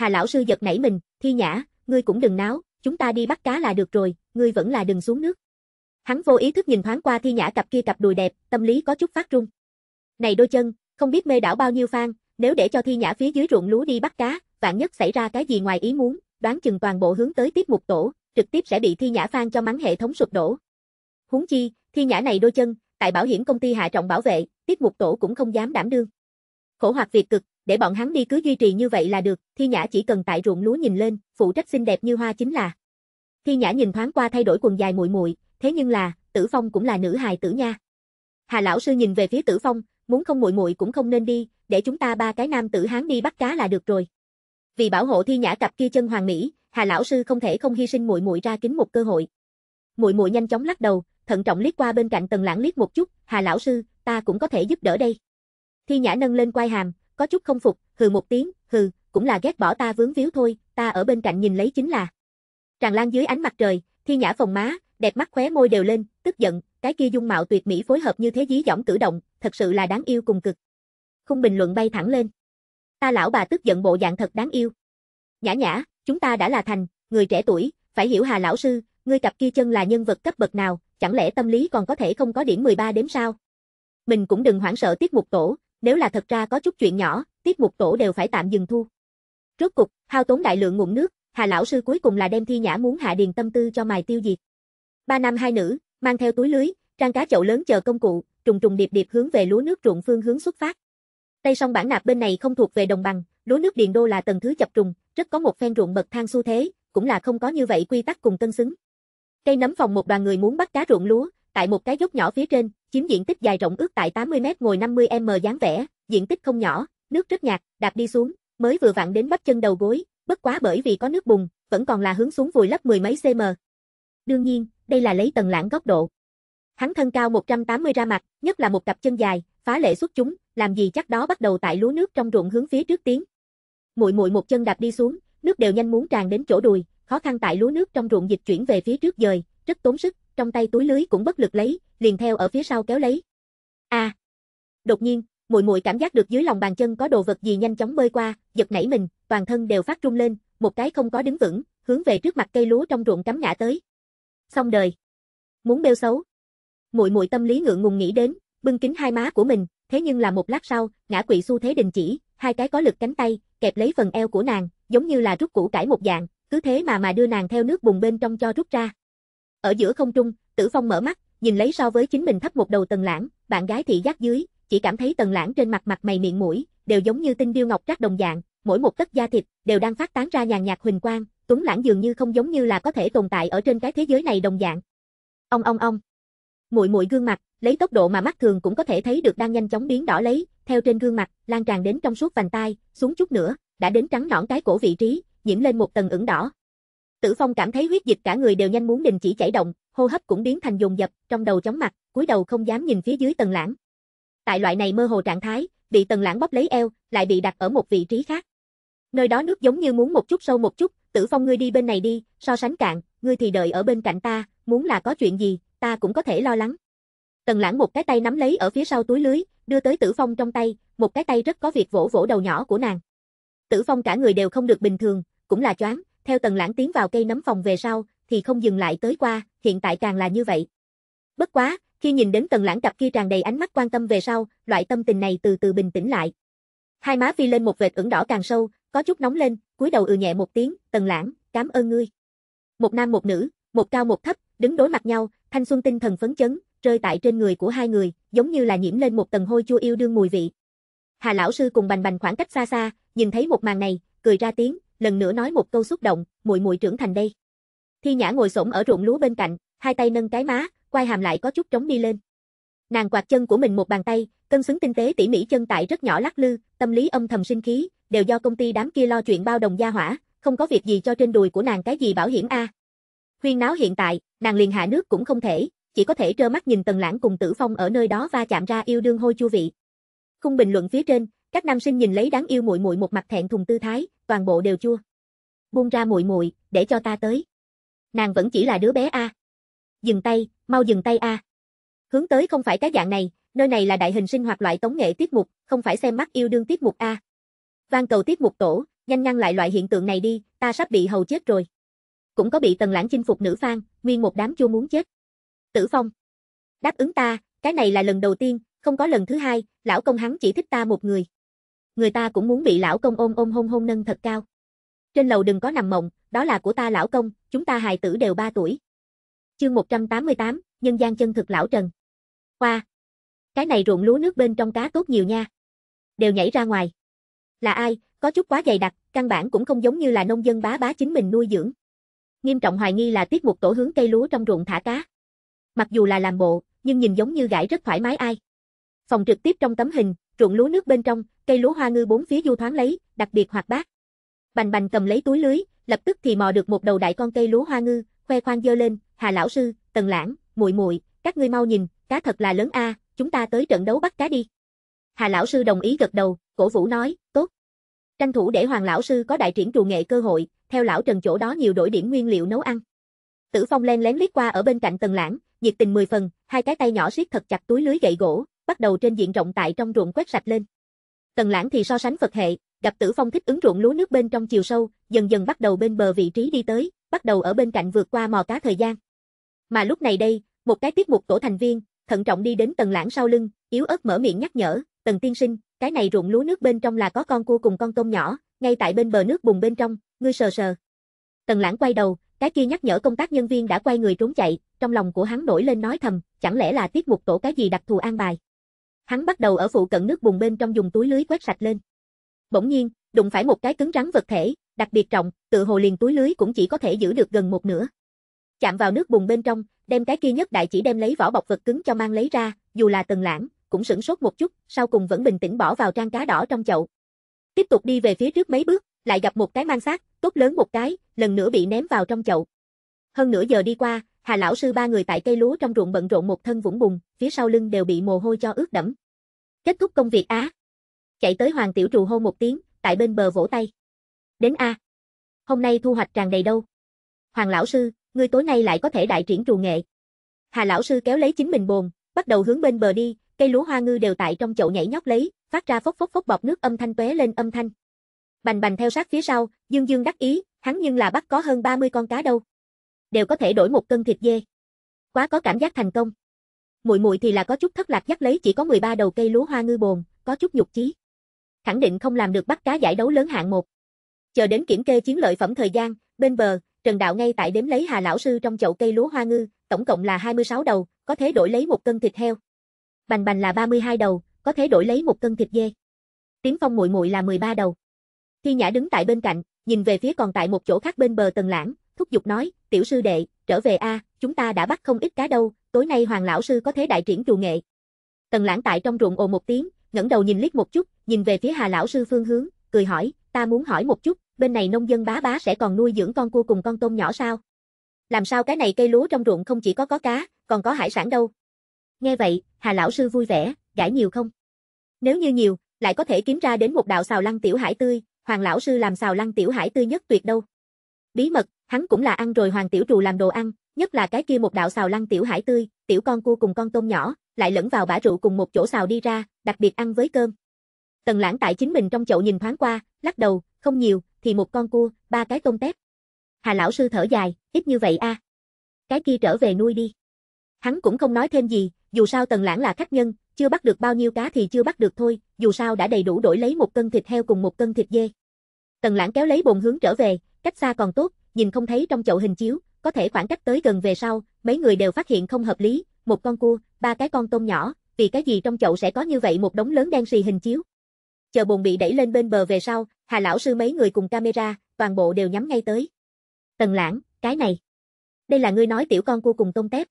A: Hà lão sư giật nảy mình, thi nhã, ngươi cũng đừng náo, chúng ta đi bắt cá là được rồi, ngươi vẫn là đừng xuống nước. Hắn vô ý thức nhìn thoáng qua thi nhã cặp kia cặp đùi đẹp, tâm lý có chút phát rung. Này đôi chân, không biết mê đảo bao nhiêu phan, nếu để cho thi nhã phía dưới ruộng lúa đi bắt cá, vạn nhất xảy ra cái gì ngoài ý muốn, đoán chừng toàn bộ hướng tới tiếp mục tổ, trực tiếp sẽ bị thi nhã phan cho mắng hệ thống sụp đổ. Huống chi, thi nhã này đôi chân, tại bảo hiểm công ty hạ trọng bảo vệ, tiếp mục tổ cũng không dám đảm đương. Khổ hoạt việc cực, để bọn hắn đi cứ duy trì như vậy là được, Thi Nhã chỉ cần tại ruộng lúa nhìn lên, phụ trách xinh đẹp như hoa chính là. Thi Nhã nhìn thoáng qua thay đổi quần dài muội muội, thế nhưng là, Tử Phong cũng là nữ hài tử nha. Hà lão sư nhìn về phía Tử Phong, muốn không muội muội cũng không nên đi, để chúng ta ba cái nam tử hán đi bắt cá là được rồi. Vì bảo hộ Thi Nhã cặp kia chân hoàng mỹ, Hà lão sư không thể không hy sinh muội muội ra kính một cơ hội. Muội muội nhanh chóng lắc đầu, thận trọng liếc qua bên cạnh Tần Lãng liếc một chút, "Hà lão sư, ta cũng có thể giúp đỡ đây." Thi Nhã nâng lên quai hàm, có chút không phục, hừ một tiếng, hừ, cũng là ghét bỏ ta vướng víu thôi, ta ở bên cạnh nhìn lấy chính là. Tràng lan dưới ánh mặt trời, thiên nhã phồng má, đẹp mắt khóe môi đều lên, tức giận, cái kia dung mạo tuyệt mỹ phối hợp như thế dí dỏm cử động, thật sự là đáng yêu cùng cực. Khung bình luận bay thẳng lên. Ta lão bà tức giận bộ dạng thật đáng yêu. Nhã nhã, chúng ta đã là thành, người trẻ tuổi, phải hiểu Hà lão sư, ngươi cặp kia chân là nhân vật cấp bậc nào, chẳng lẽ tâm lý còn có thể không có điểm 13 đếm sao? Mình cũng đừng hoảng sợ tiết mục tổ, nếu là thật ra có chút chuyện nhỏ, tiết mục tổ đều phải tạm dừng thu. Rốt cục, hao tốn đại lượng nguồn nước, Hà lão sư cuối cùng là đem thi nhã muốn hạ điền tâm tư cho mài tiêu diệt. Ba nam hai nữ, mang theo túi lưới, trang cá chậu lớn chờ công cụ, trùng trùng điệp điệp hướng về lúa nước ruộng phương hướng xuất phát. Tây sông bản nạp bên này không thuộc về đồng bằng, lúa nước điền đô là tầng thứ chập trùng, rất có một phen ruộng bậc thang xu thế, cũng là không có như vậy quy tắc cùng cân xứng. Cây nấm phòng một đoàn người muốn bắt cá ruộng lúa, tại một cái dốc nhỏ phía trên, chiếm diện tích dài rộng ước tại 80 m ngồi 50 m dáng vẻ, diện tích không nhỏ, nước rất nhạt, đạp đi xuống, mới vừa vặn đến bắp chân đầu gối, bất quá bởi vì có nước bùn, vẫn còn là hướng xuống vùi lấp mười mấy cm. Đương nhiên, đây là lấy tầng lãng góc độ. Hắn thân cao 180 ra mặt, nhất là một cặp chân dài, phá lệ xuất chúng, làm gì chắc đó bắt đầu tại lúa nước trong ruộng hướng phía trước tiến. Muội muội một chân đạp đi xuống, nước đều nhanh muốn tràn đến chỗ đùi, khó khăn tại lúa nước trong ruộng dịch chuyển về phía trước dời, rất tốn sức, trong tay túi lưới cũng bất lực lấy, liền theo ở phía sau kéo lấy. A. À. Đột nhiên, muội muội cảm giác được dưới lòng bàn chân có đồ vật gì nhanh chóng bơi qua, giật nảy mình, toàn thân đều phát run lên, một cái không có đứng vững, hướng về trước mặt cây lúa trong ruộng cắm ngã tới. Xong đời. Muốn bêu xấu. Muội muội tâm lý ngượng ngùng nghĩ đến, bưng kính hai má của mình, thế nhưng là một lát sau, ngã quỵ xu thế đình chỉ, hai cái có lực cánh tay, kẹp lấy phần eo của nàng, giống như là rút củ cải một dạng, cứ thế mà mà đưa nàng theo nước bùng bên trong cho rút ra. Ở giữa không trung, Tử Phong mở mắt, nhìn lấy so với chính mình thấp một đầu Tần Lãng, bạn gái thị giác dưới, chỉ cảm thấy Tần Lãng trên mặt mặt mày miệng mũi, đều giống như tinh điêu ngọc trác đồng dạng, mỗi một tấc da thịt đều đang phát tán ra nhàn nhạt huỳnh quang, Tuấn Lãng dường như không giống như là có thể tồn tại ở trên cái thế giới này đồng dạng. Ông ông ông. Muội muội gương mặt, lấy tốc độ mà mắt thường cũng có thể thấy được đang nhanh chóng biến đỏ lấy, theo trên gương mặt lan tràn đến trong suốt vành tai, xuống chút nữa, đã đến trắng nõn cái cổ vị trí, nhiễm lên một tầng ửng đỏ, Tử Phong cảm thấy huyết dịch cả người đều nhanh muốn đình chỉ chảy động, hô hấp cũng biến thành dồn dập, trong đầu chóng mặt, cúi đầu không dám nhìn phía dưới Tần Lãng. Tại loại này mơ hồ trạng thái, bị Tần Lãng bóp lấy eo, lại bị đặt ở một vị trí khác. Nơi đó nước giống như muốn một chút sâu một chút, Tử Phong ngươi đi bên này đi, so sánh cạn, ngươi thì đợi ở bên cạnh ta, muốn là có chuyện gì, ta cũng có thể lo lắng. Tần Lãng một cái tay nắm lấy ở phía sau túi lưới, đưa tới Tử Phong trong tay, một cái tay rất có việc vỗ vỗ đầu nhỏ của nàng. Tử Phong cả người đều không được bình thường, cũng là choáng, theo tần lãng tiến vào cây nấm phòng về sau, thì không dừng lại tới qua, hiện tại càng là như vậy. Bất quá, khi nhìn đến tần lãng cặp kia tràn đầy ánh mắt quan tâm về sau, loại tâm tình này từ từ bình tĩnh lại. Hai má phi lên một vệt ửng đỏ càng sâu, có chút nóng lên, cúi đầu ừ nhẹ một tiếng, tần lãng, cảm ơn ngươi. Một nam một nữ, một cao một thấp, đứng đối mặt nhau, thanh xuân tinh thần phấn chấn, rơi tại trên người của hai người, giống như là nhiễm lên một tầng hôi chua yêu đương mùi vị. Hà lão sư cùng Bành Bành khoảng cách xa xa, nhìn thấy một màn này, cười ra tiếng, lần nữa nói một câu xúc động, muội muội trưởng thành đây. Thi Nhã ngồi xổm ở ruộng lúa bên cạnh, hai tay nâng cái má, quai hàm lại có chút trống đi lên. Nàng quạt chân của mình một bàn tay, cân xứng tinh tế tỉ mỉ chân tại rất nhỏ lắc lư, tâm lý âm thầm sinh khí, đều do công ty đám kia lo chuyện bao đồng gia hỏa, không có việc gì cho trên đùi của nàng cái gì bảo hiểm a. Huyên náo hiện tại, nàng liền hạ nước cũng không thể, chỉ có thể trơ mắt nhìn Tần Lãng cùng Tử Phong ở nơi đó va chạm ra yêu đương hôi chua vị. Khung bình luận phía trên, các nam sinh nhìn lấy đáng yêu muội muội một mặt thẹn thùng tư thái, toàn bộ đều chua. Buông ra muội muội, để cho ta tới. Nàng vẫn chỉ là đứa bé a. Dừng tay, mau dừng tay a. Hướng tới không phải cái dạng này, nơi này là đại hình sinh hoạt loại tống nghệ tiết mục, không phải xem mắt yêu đương tiết mục a. Van cầu tiết mục tổ, nhanh ngăn lại loại hiện tượng này đi, ta sắp bị hầu chết rồi. Cũng có bị Tần Lãng chinh phục nữ fan, nguyên một đám chua muốn chết. Tử Phong, đáp ứng ta, cái này là lần đầu tiên, không có lần thứ hai, lão công hắn chỉ thích ta một người người ta cũng muốn bị lão công ôm ôm hôn hôn nâng thật cao. Trên lầu đừng có nằm mộng, đó là của ta lão công, chúng ta hài tử đều 3 tuổi. Chương 188, nhân gian chân thực lão Trần. Qua. Cái này ruộng lúa nước bên trong cá tốt nhiều nha. Đều nhảy ra ngoài. Là ai, có chút quá dày đặc, căn bản cũng không giống như là nông dân bá bá chính mình nuôi dưỡng. Nghiêm trọng hoài nghi là tiết một tổ hướng cây lúa trong ruộng thả cá. Mặc dù là làm bộ, nhưng nhìn giống như gãi rất thoải mái ai. Phòng trực tiếp trong tấm hình, ruộng lúa nước bên trong, cây lúa hoa ngư bốn phía du thoáng lấy, đặc biệt hoạt bát. Bành bành cầm lấy túi lưới, lập tức thì mò được một đầu đại con cây lúa hoa ngư, khoe khoang dơ lên, Hà lão sư, Tần Lãng, muội muội, các ngươi mau nhìn, cá thật là lớn a, chúng ta tới trận đấu bắt cá đi. Hà lão sư đồng ý gật đầu, cổ vũ nói, tốt. Tranh thủ để Hoàng lão sư có đại triển trù nghệ cơ hội, theo lão Trần chỗ đó nhiều đổi điểm nguyên liệu nấu ăn. Tử Phong len lén liếc qua ở bên cạnh Tần Lãng, nhiệt tình mười phần, hai cái tay nhỏ siết thật chặt túi lưới gậy gỗ, bắt đầu trên diện rộng tại trong ruộng quét sạch lên. Tần Lãng thì so sánh Phật hệ, gặp Tử Phong thích ứng ruộng lúa nước bên trong chiều sâu, dần dần bắt đầu bên bờ vị trí đi tới, bắt đầu ở bên cạnh vượt qua mò cá thời gian. Mà lúc này đây, một cái tiết mục tổ thành viên, thận trọng đi đến Tần Lãng sau lưng, yếu ớt mở miệng nhắc nhở, "Tần tiên sinh, cái này ruộng lúa nước bên trong là có con cua cùng con tôm nhỏ, ngay tại bên bờ nước bùng bên trong, ngươi sờ sờ." Tần Lãng quay đầu, cái kia nhắc nhở công tác nhân viên đã quay người trốn chạy, trong lòng của hắn nổi lên nói thầm, chẳng lẽ là tiết mục tổ cái gì đặc thù an bài hắn bắt đầu ở phụ cận nước bùn bên trong dùng túi lưới quét sạch lên. Bỗng nhiên, đụng phải một cái cứng rắn vật thể, đặc biệt trọng, tự hồ liền túi lưới cũng chỉ có thể giữ được gần một nửa. Chạm vào nước bùn bên trong, đem cái kia nhất đại chỉ đem lấy vỏ bọc vật cứng cho mang lấy ra, dù là tần lãng, cũng sửng sốt một chút, sau cùng vẫn bình tĩnh bỏ vào trang cá đỏ trong chậu. Tiếp tục đi về phía trước mấy bước, lại gặp một cái mang xác, tốt lớn một cái, lần nữa bị ném vào trong chậu. Hơn nửa giờ đi qua, Hà lão sư ba người tại cây lúa trong ruộng bận rộn một thân vũng bùn, phía sau lưng đều bị mồ hôi cho ướt đẫm. Kết thúc công việc á. Chạy tới Hoàng tiểu trù hô một tiếng, tại bên bờ vỗ tay. Đến a. Hôm nay thu hoạch tràn đầy đâu. Hoàng lão sư, ngươi tối nay lại có thể đại triển trù nghệ. Hà lão sư kéo lấy chính mình bồn, bắt đầu hướng bên bờ đi, cây lúa hoa ngư đều tại trong chậu nhảy nhót lấy, phát ra phốc phốc phốc bọt nước âm thanh tóe lên âm thanh. Bành bành theo sát phía sau, Dương Dương đắc ý, hắn nhưng là bắt có hơn 30 con cá đâu đều có thể đổi một cân thịt dê. Quá có cảm giác thành công. Muội muội thì là có chút thất lạc dắt lấy chỉ có 13 đầu cây lúa hoa ngư bồn, có chút nhục chí. Khẳng định không làm được bắt cá giải đấu lớn hạng một. Chờ đến kiểm kê chiến lợi phẩm thời gian, bên bờ, Trần Đạo ngay tại đếm lấy Hà lão sư trong chậu cây lúa hoa ngư, tổng cộng là 26 đầu, có thể đổi lấy một cân thịt heo. Bành bành là 32 đầu, có thể đổi lấy một cân thịt dê. Tiếng Phong muội muội là 13 đầu. Thi Nhã đứng tại bên cạnh, nhìn về phía còn tại một chỗ khác bên bờ Tần Lãng, thúc giục nói, tiểu sư đệ, trở về a, chúng ta đã bắt không ít cá đâu, tối nay Hoàng lão sư có thế đại triển trù nghệ. Tần Lãng tại trong ruộng ồ một tiếng, ngẩng đầu nhìn liếc một chút, nhìn về phía Hà lão sư phương hướng, cười hỏi, ta muốn hỏi một chút, bên này nông dân bá bá sẽ còn nuôi dưỡng con cua cùng con tôm nhỏ sao? Làm sao cái này cây lúa trong ruộng không chỉ có có cá, còn có hải sản đâu? Nghe vậy, Hà lão sư vui vẻ, gãi nhiều không? Nếu như nhiều, lại có thể kiếm ra đến một đạo xào lăng tiểu hải tươi, Hoàng lão sư làm xào lăng tiểu hải tươi nhất tuyệt đâu. Bí mật, hắn cũng là ăn rồi hoàng tiểu trù làm đồ ăn, nhất là cái kia một đạo xào lăn tiểu hải tươi, tiểu con cua cùng con tôm nhỏ, lại lẫn vào bã rượu cùng một chỗ xào đi ra, đặc biệt ăn với cơm. Tần lãng tại chính mình trong chậu nhìn thoáng qua, lắc đầu, không nhiều, thì một con cua, ba cái tôm tép. Hà lão sư thở dài, ít như vậy a. À. Cái kia trở về nuôi đi. Hắn cũng không nói thêm gì, dù sao tần lãng là khách nhân, chưa bắt được bao nhiêu cá thì chưa bắt được thôi, dù sao đã đầy đủ đổi lấy một cân thịt heo cùng một cân thịt dê. Tần lãng kéo lấy bồn hướng trở về, cách xa còn tốt, nhìn không thấy trong chậu hình chiếu, có thể khoảng cách tới gần về sau, mấy người đều phát hiện không hợp lý, một con cua, ba cái con tôm nhỏ, vì cái gì trong chậu sẽ có như vậy một đống lớn đen xì hình chiếu. Chờ bồn bị đẩy lên bên bờ về sau, Hà lão sư mấy người cùng camera, toàn bộ đều nhắm ngay tới. Tần Lãng, cái này. Đây là ngươi nói tiểu con cua cùng tôm tép.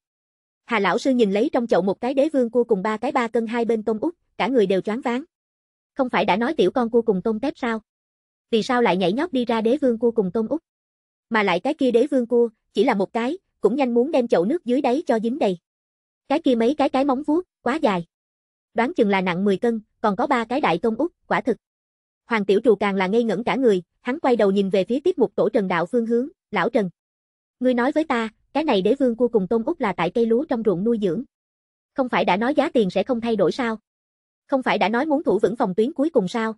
A: Hà lão sư nhìn lấy trong chậu một cái đế vương cua cùng ba cái ba cân hai bên tôm út, cả người đều choáng váng. Không phải đã nói tiểu con cua cùng tôm tép sao? vì sao lại nhảy nhót đi ra đế vương cua cùng Tôn Úc. Mà lại cái kia đế vương cua, chỉ là một cái, cũng nhanh muốn đem chậu nước dưới đáy cho dính đầy. Cái kia mấy cái cái móng vuốt, quá dài. Đoán chừng là nặng 10 cân, còn có ba cái đại Tôn Úc, quả thực. Hoàng tiểu trù càng là ngây ngẩn cả người, hắn quay đầu nhìn về phía tiếp mục tổ Trần Đạo phương hướng, lão Trần. Ngươi nói với ta, cái này đế vương cua cùng Tôn Úc là tại cây lúa trong ruộng nuôi dưỡng. Không phải đã nói giá tiền sẽ không thay đổi sao? Không phải đã nói muốn thủ vững phòng tuyến cuối cùng sao?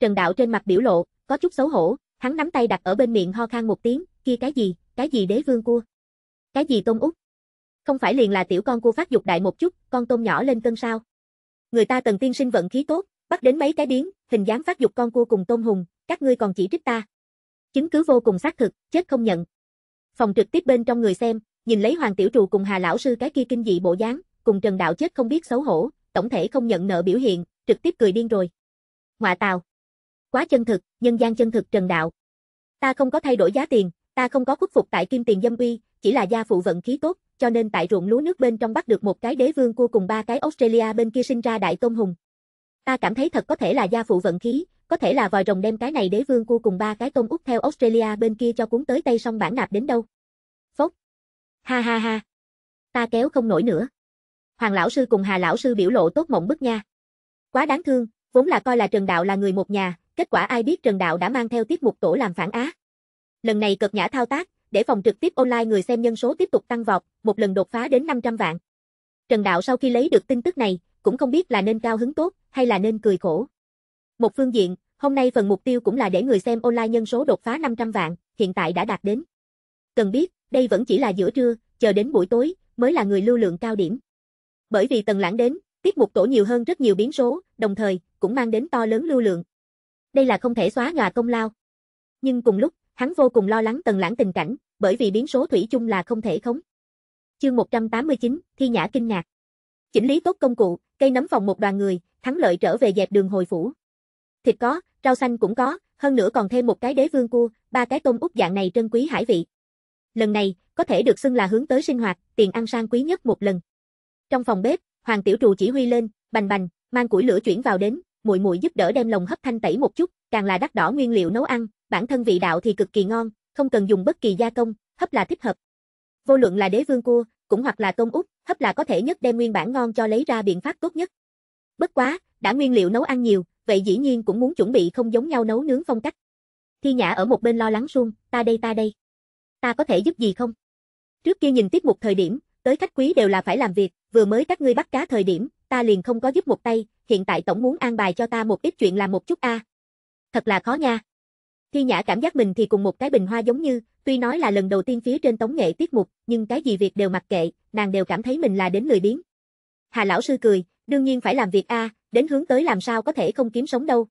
A: Trần Đạo trên mặt biểu lộ, có chút xấu hổ, hắn nắm tay đặt ở bên miệng ho khan một tiếng, kia cái gì, cái gì đế vương cua? Cái gì tôm út? Không phải liền là tiểu con cua phát dục đại một chút, con tôm nhỏ lên cân sao? Người ta tần tiên sinh vận khí tốt, bắt đến mấy cái biến, hình dáng phát dục con cua cùng tôm hùng, các ngươi còn chỉ trích ta. Chứng cứ vô cùng xác thực, chết không nhận. Phòng trực tiếp bên trong người xem, nhìn lấy Hoàng tiểu trù cùng Hà lão sư cái kia kinh dị bộ dáng, cùng Trần đạo chết không biết xấu hổ, tổng thể không nhận nợ biểu hiện, trực tiếp cười điên rồi. Ngoại tào quá chân thực, nhân gian chân thực trần đạo. Ta không có thay đổi giá tiền, ta không có khuất phục tại kim tiền dâm uy, chỉ là gia phụ vận khí tốt, cho nên tại ruộng lúa nước bên trong bắt được một cái đế vương cua cùng ba cái Australia bên kia sinh ra đại tôn hùng. Ta cảm thấy thật có thể là gia phụ vận khí, có thể là vòi rồng đem cái này đế vương cua cùng ba cái tôm út theo Australia bên kia cho cuốn tới Tây sông bản nạp đến đâu. Phốc. Ha ha ha. Ta kéo không nổi nữa. Hoàng lão sư cùng Hà lão sư biểu lộ tốt mộng bức nha. Quá đáng thương, vốn là coi là Trần Đạo là người một nhà, Kết quả ai biết Trần Đạo đã mang theo tiết mục tổ làm phản á. Lần này cực nhã thao tác, để phòng trực tiếp online người xem nhân số tiếp tục tăng vọt, một lần đột phá đến 500 vạn. Trần Đạo sau khi lấy được tin tức này, cũng không biết là nên cao hứng tốt hay là nên cười khổ. Một phương diện, hôm nay phần mục tiêu cũng là để người xem online nhân số đột phá 500 vạn, hiện tại đã đạt đến. Cần biết, đây vẫn chỉ là giữa trưa, chờ đến buổi tối mới là người lưu lượng cao điểm. Bởi vì tần lãng đến, tiết mục tổ nhiều hơn rất nhiều biến số, đồng thời cũng mang đến to lớn lưu lượng đây là không thể xóa nhòa công lao. Nhưng cùng lúc, hắn vô cùng lo lắng Tần Lãng tình cảnh, bởi vì biến số thủy chung là không thể khống. Chương 189, Thi Nhã kinh ngạc. Chỉnh lý tốt công cụ, cây nấm phòng một đoàn người, thắng lợi trở về dẹp đường hồi phủ. Thịt có, rau xanh cũng có, hơn nữa còn thêm một cái đế vương cua, ba cái tôm út dạng này trân quý hải vị. Lần này, có thể được xưng là hướng tới sinh hoạt, tiền ăn sang quý nhất một lần. Trong phòng bếp, Hoàng tiểu trù chỉ huy lên, bành bành, mang củi lửa chuyển vào đến, muội muội giúp đỡ đem lồng hấp thanh tẩy một chút, càng là đắt đỏ nguyên liệu nấu ăn, bản thân vị đạo thì cực kỳ ngon, không cần dùng bất kỳ gia công, hấp là thích hợp. Vô luận là đế vương cua, cũng hoặc là tôm út, hấp là có thể nhất đem nguyên bản ngon cho lấy ra biện pháp tốt nhất. Bất quá, đã nguyên liệu nấu ăn nhiều, vậy dĩ nhiên cũng muốn chuẩn bị không giống nhau nấu nướng phong cách. Thi Nhã ở một bên lo lắng suông, ta đây ta đây. Ta có thể giúp gì không? Trước kia nhìn tiết mục thời điểm, tới khách quý đều là phải làm việc, vừa mới các ngươi bắt cá thời điểm, ta liền không có giúp một tay, hiện tại tổng muốn an bài cho ta một ít chuyện làm một chút a. Thật là khó nha. Thi Nhã cảm giác mình thì cùng một cái bình hoa giống như, tuy nói là lần đầu tiên phía trên tống nghệ tiết mục, nhưng cái gì việc đều mặc kệ, nàng đều cảm thấy mình là đến lười biếng. Hà lão sư cười, đương nhiên phải làm việc a, đến hướng tới làm sao có thể không kiếm sống đâu.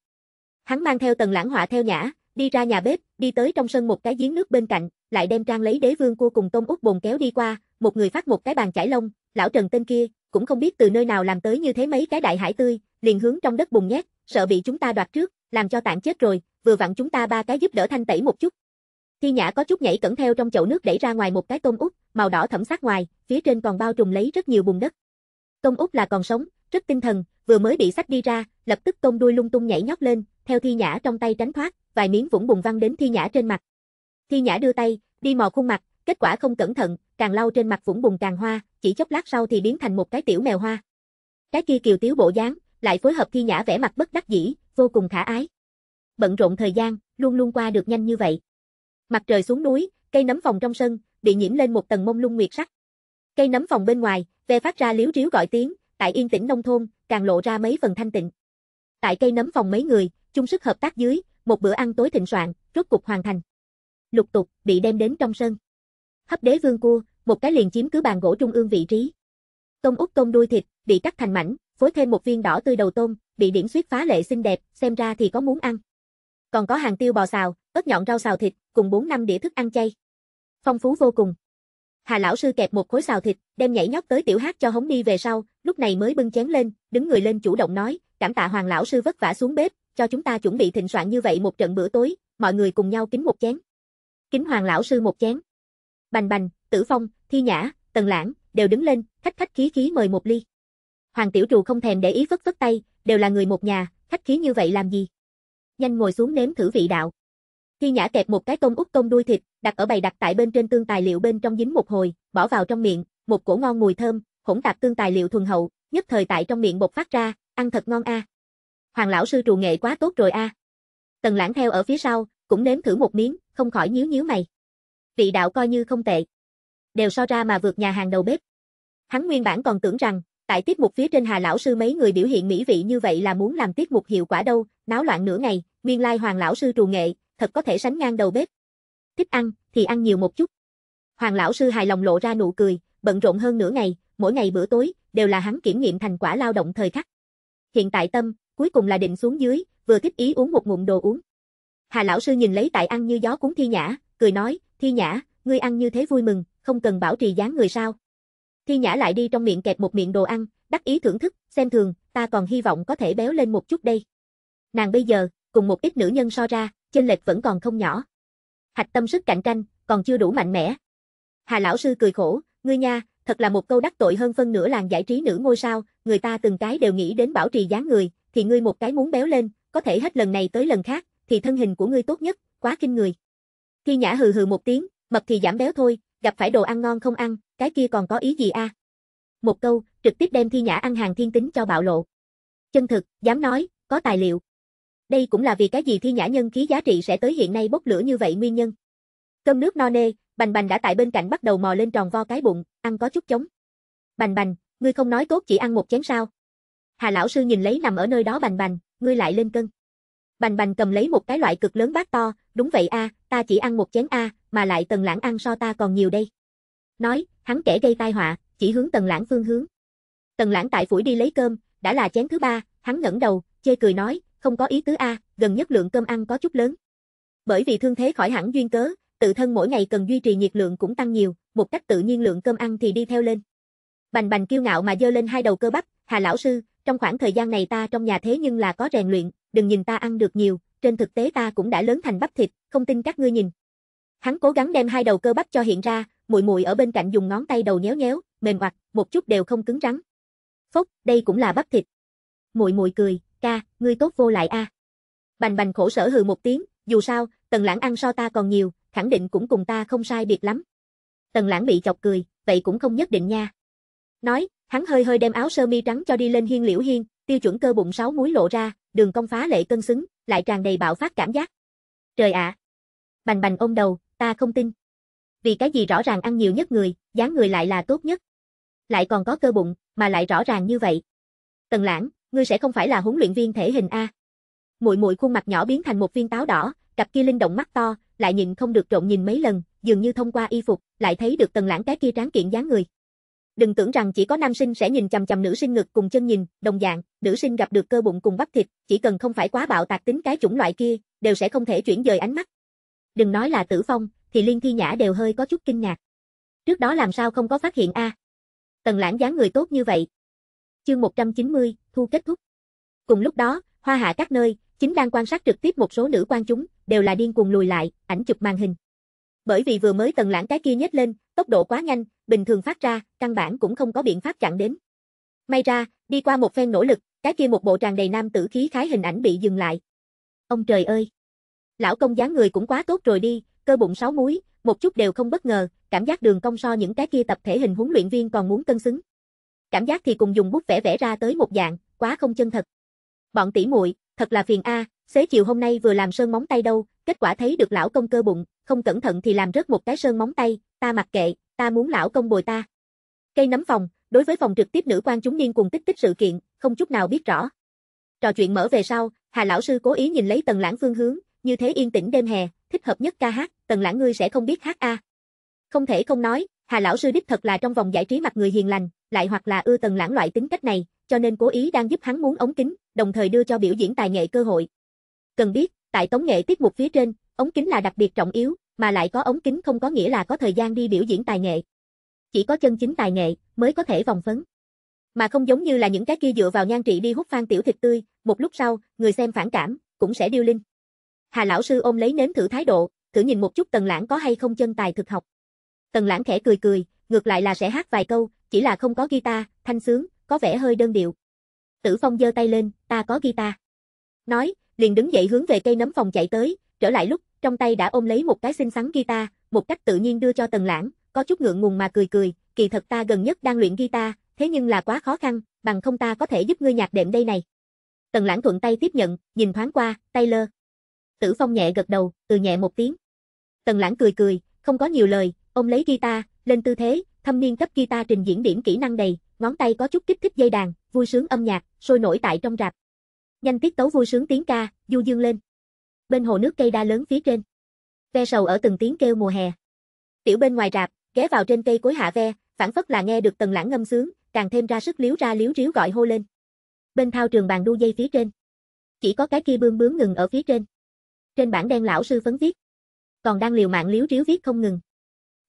A: Hắn mang theo Tần Lãng Họa theo Nhã, đi ra nhà bếp, đi tới trong sân một cái giếng nước bên cạnh, lại đem trang lấy đế vương cua cùng tôm út bồn kéo đi qua, một người phát một cái bàn chải lông, lão Trần tên kia, cũng không biết từ nơi nào làm tới như thế mấy cái đại hải tươi, liền hướng trong đất bùng nhét, sợ bị chúng ta đoạt trước, làm cho tạng chết rồi, vừa vặn chúng ta ba cái giúp đỡ thanh tẩy một chút. Thi Nhã có chút nhảy cẩn theo trong chậu nước đẩy ra ngoài một cái tôm út, màu đỏ thẫm sắc ngoài, phía trên còn bao trùm lấy rất nhiều bùn đất. Tôm út là còn sống, rất tinh thần, vừa mới bị sách đi ra, lập tức tôm đuôi lung tung nhảy nhót lên, theo Thi Nhã trong tay tránh thoát, vài miếng vũng bùn văng đến Thi Nhã trên mặt. Thi Nhã đưa tay, đi mò khuôn mặt, kết quả không cẩn thận, càng lau trên mặt vũng bùn càng hoa, chỉ chốc lát sau thì biến thành một cái tiểu mèo hoa. Cái kia kiều tiếu bộ dáng, lại phối hợp thi nhã vẻ mặt bất đắc dĩ, vô cùng khả ái. Bận rộn thời gian, luôn luôn qua được nhanh như vậy. Mặt trời xuống núi, cây nấm phòng trong sân, bị nhiễm lên một tầng mông lung nguyệt sắc. Cây nấm phòng bên ngoài, ve phát ra liếu riếu gọi tiếng, tại yên tĩnh nông thôn, càng lộ ra mấy phần thanh tịnh. Tại cây nấm phòng mấy người, chung sức hợp tác dưới, một bữa ăn tối thịnh soạn, rốt cục hoàn thành. Lục tục bị đem đến trong sân. Hấp đế vương cua, một cái liền chiếm cứ bàn gỗ trung ương vị trí. Tôm út tôm đuôi thịt, bị cắt thành mảnh, phối thêm một viên đỏ tươi đầu tôm, bị điểm xuyết phá lệ xinh đẹp, xem ra thì có muốn ăn. Còn có hàng tiêu bò xào, ớt nhọn rau xào thịt, cùng 4 năm đĩa thức ăn chay. Phong phú vô cùng. Hà lão sư kẹp một khối xào thịt, đem nhảy nhót tới tiểu hát cho hống đi về sau, lúc này mới bưng chén lên, đứng người lên chủ động nói, cảm tạ hoàng lão sư vất vả xuống bếp, cho chúng ta chuẩn bị thịnh soạn như vậy một trận bữa tối, mọi người cùng nhau kính một chén. Kính hoàng lão sư một chén. Bành bành, Tử Phong, Thi Nhã, Tần Lãng, đều đứng lên, khách khách khí khí mời một ly. Hoàng Tiểu Trù không thèm để ý vất vất tay, đều là người một nhà, khách khí như vậy làm gì? Nhanh ngồi xuống nếm thử vị đạo. Thi Nhã kẹp một cái tôm út tôm đuôi thịt, đặt ở bày đặt tại bên trên tương tài liệu bên trong dính một hồi, bỏ vào trong miệng, một cổ ngon mùi thơm, hỗn tạp tương tài liệu thuần hậu, nhất thời tại trong miệng bột phát ra, ăn thật ngon a. Hoàng lão sư trù nghệ quá tốt rồi a. Tần Lãng theo ở phía sau, cũng nếm thử một miếng, không khỏi nhíu nhíu mày. Vị đạo coi như không tệ đều so ra mà vượt nhà hàng đầu bếp. Hắn nguyên bản còn tưởng rằng, tại tiết mục phía trên Hà lão sư mấy người biểu hiện mỹ vị như vậy là muốn làm tiết mục hiệu quả đâu, náo loạn nửa ngày, nguyên lai Hoàng lão sư trù nghệ, thật có thể sánh ngang đầu bếp. Thích ăn thì ăn nhiều một chút. Hoàng lão sư hài lòng lộ ra nụ cười, bận rộn hơn nửa ngày, mỗi ngày bữa tối đều là hắn kiểm nghiệm thành quả lao động thời khắc. Hiện tại tâm, cuối cùng là định xuống dưới, vừa thích ý uống một ngụm đồ uống. Hà lão sư nhìn lấy tại ăn như gió cuốn Thi Nhã, cười nói, "Thi Nhã, ngươi ăn như thế vui mừng, không cần bảo trì dáng người sao. Thi Nhã lại đi trong miệng kẹp một miệng đồ ăn, đắc ý thưởng thức, xem thường, ta còn hy vọng có thể béo lên một chút đây. Nàng bây giờ, cùng một ít nữ nhân so ra, chênh lệch vẫn còn không nhỏ. Hạch tâm sức cạnh tranh, còn chưa đủ mạnh mẽ. Hà lão sư cười khổ, ngươi nha, thật là một câu đắc tội hơn phân nửa làng giải trí nữ ngôi sao, người ta từng cái đều nghĩ đến bảo trì dáng người, thì ngươi một cái muốn béo lên, có thể hết lần này tới lần khác, thì thân hình của ngươi tốt nhất, quá kinh người. Thi Nhã hừ hừ một tiếng, mập thì giảm béo thôi, gặp phải đồ ăn ngon không ăn, cái kia còn có ý gì a? À? Một câu, trực tiếp đem Thi Nhã ăn hàng thiên tính cho bạo lộ. Chân thực, dám nói, có tài liệu. Đây cũng là vì cái gì Thi Nhã nhân khí giá trị sẽ tới hiện nay bốc lửa như vậy nguyên nhân. Cơm nước no nê, Bành Bành đã tại bên cạnh bắt đầu mò lên tròn vo cái bụng, ăn có chút chống. Bành Bành, ngươi không nói tốt chỉ ăn một chén sao? Hà lão sư nhìn lấy nằm ở nơi đó Bành Bành, ngươi lại lên cân. Bành Bành cầm lấy một cái loại cực lớn bát to, đúng vậy a, à, ta chỉ ăn một chén A, mà lại tần lãng ăn so ta còn nhiều đây. Nói, hắn kể gây tai họa, chỉ hướng tần lãng phương hướng. Tần lãng tại phủi đi lấy cơm, đã là chén thứ ba, hắn ngẩng đầu, chê cười nói, không có ý tứ A, gần nhất lượng cơm ăn có chút lớn. Bởi vì thương thế khỏi hẳn duyên cớ, tự thân mỗi ngày cần duy trì nhiệt lượng cũng tăng nhiều, một cách tự nhiên lượng cơm ăn thì đi theo lên. Bành bành kiêu ngạo mà giơ lên hai đầu cơ bắp, Hà lão sư, trong khoảng thời gian này ta trong nhà thế nhưng là có rèn luyện, đừng nhìn ta ăn được nhiều, trên thực tế ta cũng đã lớn thành bắp thịt, không tin các ngươi nhìn. Hắn cố gắng đem hai đầu cơ bắp cho hiện ra, mùi mùi ở bên cạnh dùng ngón tay đầu nhéo nhéo, mềm oặt, một chút đều không cứng rắn. Phốc, đây cũng là bắp thịt. mùi mùi cười, "Ca, ngươi tốt vô lại a." À. Bành Bành khổ sở hừ một tiếng, dù sao, Tần Lãng ăn so ta còn nhiều, khẳng định cũng cùng ta không sai biệt lắm. Tần Lãng bị chọc cười, vậy cũng không nhất định nha. Nói, hắn hơi hơi đem áo sơ mi trắng cho đi lên hiên liễu hiên, tiêu chuẩn cơ bụng sáu múi lộ ra, đường cong phá lệ cân xứng, lại tràn đầy bạo phát cảm giác. Trời ạ, à, Bành bành ôm đầu, ta không tin. Vì cái gì rõ ràng ăn nhiều nhất người, dáng người lại là tốt nhất. Lại còn có cơ bụng, mà lại rõ ràng như vậy. Tần lãng, ngươi sẽ không phải là huấn luyện viên thể hình A. Muội muội khuôn mặt nhỏ biến thành một viên táo đỏ, cặp kia linh động mắt to, lại nhìn không được trộn nhìn mấy lần, dường như thông qua y phục, lại thấy được tần lãng cái kia tráng kiện dáng người. Đừng tưởng rằng chỉ có nam sinh sẽ nhìn chầm chầm nữ sinh ngực cùng chân nhìn, đồng dạng, nữ sinh gặp được cơ bụng cùng bắp thịt, chỉ cần không phải quá bạo tạc tính cái chủng loại kia, đều sẽ không thể chuyển dời ánh mắt. Đừng nói là tử phong, thì Liên Thi Nhã đều hơi có chút kinh ngạc. Trước đó làm sao không có phát hiện a? À? Tần lãng dáng người tốt như vậy. Chương 190, thu kết thúc. Cùng lúc đó, hoa hạ các nơi, chính đang quan sát trực tiếp một số nữ quan chúng, đều là điên cuồng lùi lại, ảnh chụp màn hình. Bởi vì vừa mới tần lãng cái kia nhếch lên, tốc độ quá nhanh, bình thường phát ra, căn bản cũng không có biện pháp chặn đến. May ra, đi qua một phen nỗ lực, cái kia một bộ tràn đầy nam tử khí khái hình ảnh bị dừng lại. Ông trời ơi! Lão công dáng người cũng quá tốt rồi đi, cơ bụng sáu múi, một chút đều không bất ngờ, cảm giác đường công so những cái kia tập thể hình huấn luyện viên còn muốn cân xứng. Cảm giác thì cùng dùng bút vẽ vẽ ra tới một dạng, quá không chân thật. Bọn tỷ muội, thật là phiền a, xế chiều hôm nay vừa làm sơn móng tay đâu, kết quả thấy được lão công cơ bụng, không cẩn thận thì làm rớt một cái sơn móng tay, ta mặc kệ, ta muốn lão công bồi ta. Cây nấm phòng, đối với phòng trực tiếp nữ quan chúng niên cùng tích tích sự kiện, không chút nào biết rõ. Trò chuyện mở về sau, Hà lão sư cố ý nhìn lấy Tần Lãng phương hướng, như thế yên tĩnh đêm hè, thích hợp nhất ca hát, tần lãng ngươi sẽ không biết hát a. Không thể không nói, Hà lão sư đích thật là trong vòng giải trí mặt người hiền lành, lại hoặc là ưa tần lãng loại tính cách này, cho nên cố ý đang giúp hắn muốn ống kính, đồng thời đưa cho biểu diễn tài nghệ cơ hội. Cần biết, tại tống nghệ tiết mục phía trên, ống kính là đặc biệt trọng yếu, mà lại có ống kính không có nghĩa là có thời gian đi biểu diễn tài nghệ. Chỉ có chân chính tài nghệ mới có thể vòng phấn. Mà không giống như là những cái kia dựa vào nhan trị đi hút phan tiểu thịt tươi, một lúc sau, người xem phản cảm, cũng sẽ điêu linh. Hà lão sư ôm lấy nếm thử thái độ, thử nhìn một chút Tần Lãng có hay không chân tài thực học. Tần Lãng khẽ cười cười, ngược lại là sẽ hát vài câu, chỉ là không có guitar, thanh sướng, có vẻ hơi đơn điệu. Tử Phong giơ tay lên, ta có guitar. Nói, liền đứng dậy hướng về cây nấm phòng chạy tới, trở lại lúc, trong tay đã ôm lấy một cái xinh xắn guitar, một cách tự nhiên đưa cho Tần Lãng, có chút ngượng ngùng mà cười cười, kỳ thật ta gần nhất đang luyện guitar, thế nhưng là quá khó khăn, bằng không ta có thể giúp ngươi nhạc đệm đây này. Tần Lãng thuận tay tiếp nhận, nhìn thoáng qua, Taylor, Tử Phong nhẹ gật đầu, từ nhẹ một tiếng. Tần Lãng cười cười, không có nhiều lời, ông lấy guitar, lên tư thế, thâm niên cấp guitar trình diễn điểm kỹ năng đầy, ngón tay có chút kích thích dây đàn, vui sướng âm nhạc, sôi nổi tại trong rạp. Nhanh tiết tấu vui sướng tiếng ca, du dương lên. Bên hồ nước cây đa lớn phía trên. Ve sầu ở từng tiếng kêu mùa hè. Tiểu bên ngoài rạp, ghé vào trên cây cối hạ ve, phản phất là nghe được tần lãng ngâm sướng, càng thêm ra sức liếu ra liếu ríu gọi hô lên. Bên thao trường bàn đu dây phía trên. Chỉ có cái kia bương bướm ngừng ở phía trên. Trên bảng đen lão sư phấn viết. Còn đang liều mạng liếu riếu viết không ngừng.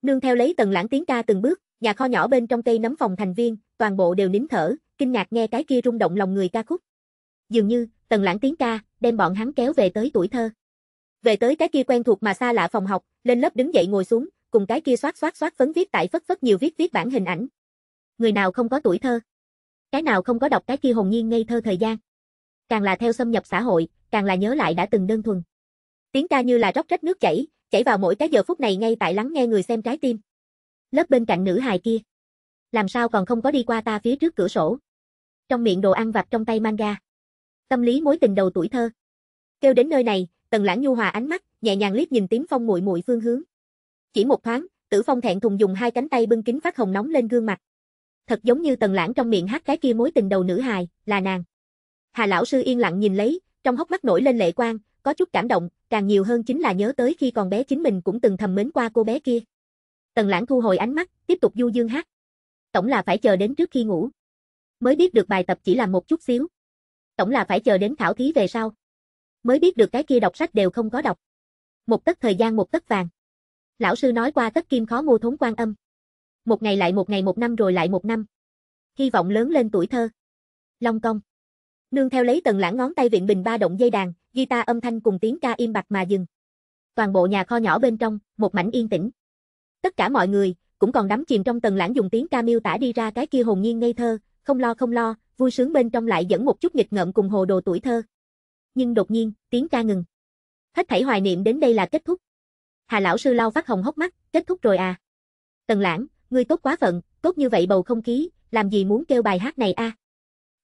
A: Nương theo lấy tần lãng tiếng ca từng bước, nhà kho nhỏ bên trong cây nấm phòng thành viên, toàn bộ đều nín thở, kinh ngạc nghe cái kia rung động lòng người ca khúc. Dường như, tần lãng tiếng ca, đem bọn hắn kéo về tới tuổi thơ. Về tới cái kia quen thuộc mà xa lạ phòng học, lên lớp đứng dậy ngồi xuống, cùng cái kia xoát xoát xoát phấn viết tại phất phất nhiều viết viết bản hình ảnh. Người nào không có tuổi thơ? Cái nào không có đọc cái kia hồn nhiên ngây thơ thời gian? Càng là theo xâm nhập xã hội, càng là nhớ lại đã từng đơn thuần. Tiếng ca như là róc rách nước chảy, chảy vào mỗi cái giờ phút này ngay tại lắng nghe người xem trái tim. Lớp bên cạnh nữ hài kia. Làm sao còn không có đi qua ta phía trước cửa sổ. Trong miệng đồ ăn vặt trong tay manga. Tâm lý mối tình đầu tuổi thơ. Kêu đến nơi này, Tần Lãng nhu hòa ánh mắt, nhẹ nhàng liếc nhìn Tím Phong mùi mùi phương hướng. Chỉ một thoáng, Tử Phong thẹn thùng dùng hai cánh tay bưng kính phát hồng nóng lên gương mặt. Thật giống như Tần Lãng trong miệng hát cái kia mối tình đầu nữ hài, là nàng. Hà lão sư yên lặng nhìn lấy, trong hốc mắt nổi lên lệ quang, có chút cảm động, càng nhiều hơn chính là nhớ tới khi còn bé chính mình cũng từng thầm mến qua cô bé kia. Tần lãng thu hồi ánh mắt, tiếp tục du dương hát. Tổng là phải chờ đến trước khi ngủ. Mới biết được bài tập chỉ là một chút xíu. Tổng là phải chờ đến khảo thí về sau. Mới biết được cái kia đọc sách đều không có đọc. Một tất thời gian một tất vàng. Lão sư nói qua tất kim khó mua thốn quan âm. Một ngày lại một ngày một năm rồi lại một năm. Hy vọng lớn lên tuổi thơ. Long công nương theo lấy tần lãng ngón tay viện bình ba động dây đàn, guitar âm thanh cùng tiếng ca im bặt mà dừng. Toàn bộ nhà kho nhỏ bên trong, một mảnh yên tĩnh. Tất cả mọi người cũng còn đắm chìm trong tần lãng dùng tiếng ca miêu tả đi ra cái kia hồn nhiên ngây thơ, không lo không lo, vui sướng bên trong lại dẫn một chút nghịch ngợm cùng hồ đồ tuổi thơ. Nhưng đột nhiên, tiếng ca ngừng. Hết thảy hoài niệm đến đây là kết thúc. Hà lão sư lau phát hồng hốc mắt, kết thúc rồi à. Tần lãng, ngươi tốt quá phận, tốt như vậy bầu không khí, làm gì muốn kêu bài hát này a? À?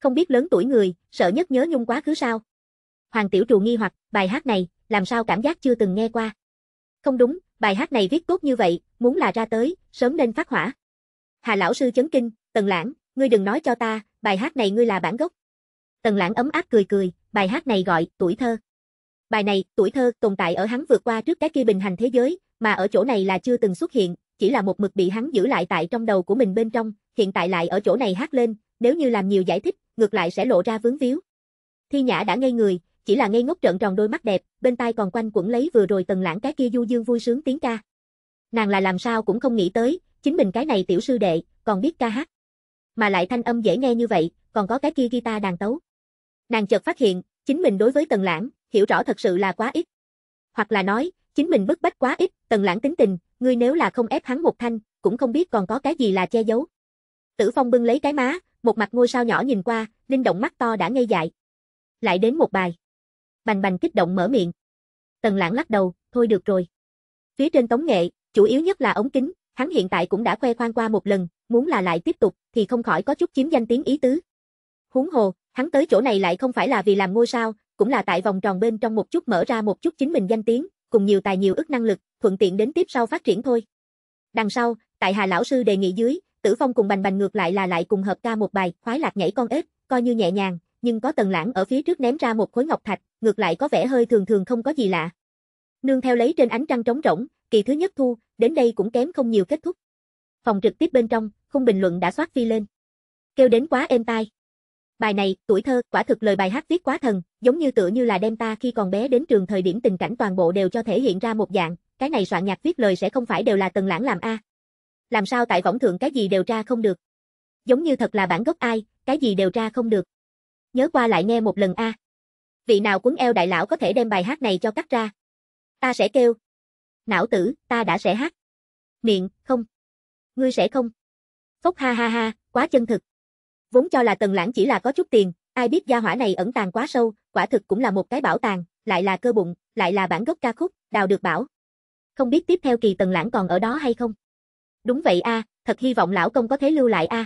A: Không biết lớn tuổi người, sợ nhất nhớ nhung quá khứ sao? Hoàng Tiểu Trù nghi hoặc, bài hát này, làm sao cảm giác chưa từng nghe qua? Không đúng, bài hát này viết cốt như vậy, muốn là ra tới, sớm nên phát hỏa. Hà lão sư chấn kinh, Tần Lãng, ngươi đừng nói cho ta, bài hát này ngươi là bản gốc. Tần Lãng ấm áp cười cười, bài hát này gọi tuổi thơ. Bài này, tuổi thơ, tồn tại ở hắn vượt qua trước cái kia bình hành thế giới, mà ở chỗ này là chưa từng xuất hiện, chỉ là một mực bị hắn giữ lại tại trong đầu của mình bên trong, hiện tại lại ở chỗ này hát lên, nếu như làm nhiều giải thích, ngược lại sẽ lộ ra vướng víu. Thi Nhã đã ngây người, chỉ là ngây ngốc trợn tròn đôi mắt đẹp, bên tai còn quanh quẩn lấy vừa rồi tần lãng cái kia du dương vui sướng tiếng ca. Nàng là làm sao cũng không nghĩ tới, chính mình cái này tiểu sư đệ, còn biết ca hát. Mà lại thanh âm dễ nghe như vậy, còn có cái kia guitar đàn tấu. Nàng chợt phát hiện, chính mình đối với tần lãng, hiểu rõ thật sự là quá ít. Hoặc là nói, chính mình bức bách quá ít, tần lãng tính tình, ngươi nếu là không ép hắn một thanh, cũng không biết còn có cái gì là che giấu. Tử Phong bưng lấy cái má, một mặt ngôi sao nhỏ nhìn qua, linh động mắt to đã ngây dại. Lại đến một bài. Bành bành kích động mở miệng. Tần lãng lắc đầu, thôi được rồi. Phía trên tống nghệ, chủ yếu nhất là ống kính, hắn hiện tại cũng đã khoe khoang qua một lần, muốn là lại tiếp tục, thì không khỏi có chút chiếm danh tiếng ý tứ. Huống hồ, hắn tới chỗ này lại không phải là vì làm ngôi sao, cũng là tại vòng tròn bên trong một chút mở ra một chút chính mình danh tiếng, cùng nhiều tài nhiều ức năng lực, thuận tiện đến tiếp sau phát triển thôi. Đằng sau, tại Hà lão sư đề nghị dưới, Tử Phong cùng Bành Bành ngược lại là lại cùng hợp ca một bài, khoái lạc nhảy con ếch, coi như nhẹ nhàng, nhưng có Tần Lãng ở phía trước ném ra một khối ngọc thạch, ngược lại có vẻ hơi thường thường không có gì lạ. Nương theo lấy trên ánh trăng trống rỗng, kỳ thứ nhất thu, đến đây cũng kém không nhiều kết thúc. Phòng trực tiếp bên trong, khung bình luận đã soát phi lên. Kêu đến quá êm tai. Bài này, tuổi thơ, quả thực lời bài hát viết quá thần, giống như tựa như là đem ta khi còn bé đến trường thời điểm tình cảnh toàn bộ đều cho thể hiện ra một dạng, cái này soạn nhạc viết lời sẽ không phải đều là Tần Lãng làm a, à, làm sao tại võng thượng cái gì đều tra không được. Giống như thật là bản gốc ai, cái gì đều tra không được. Nhớ qua lại nghe một lần a. À. Vị nào cuốn eo đại lão có thể đem bài hát này cho cắt ra. Ta sẽ kêu. Não tử, ta đã sẽ hát. Miệng, không. Ngươi sẽ không. Phốc ha ha ha, quá chân thực. Vốn cho là tần lãng chỉ là có chút tiền, ai biết gia hỏa này ẩn tàng quá sâu, quả thực cũng là một cái bảo tàng, lại là cơ bụng, lại là bản gốc ca khúc, đào được bảo. Không biết tiếp theo kỳ tần lãng còn ở đó hay không? Đúng vậy a, thật hy vọng lão công có thể lưu lại a.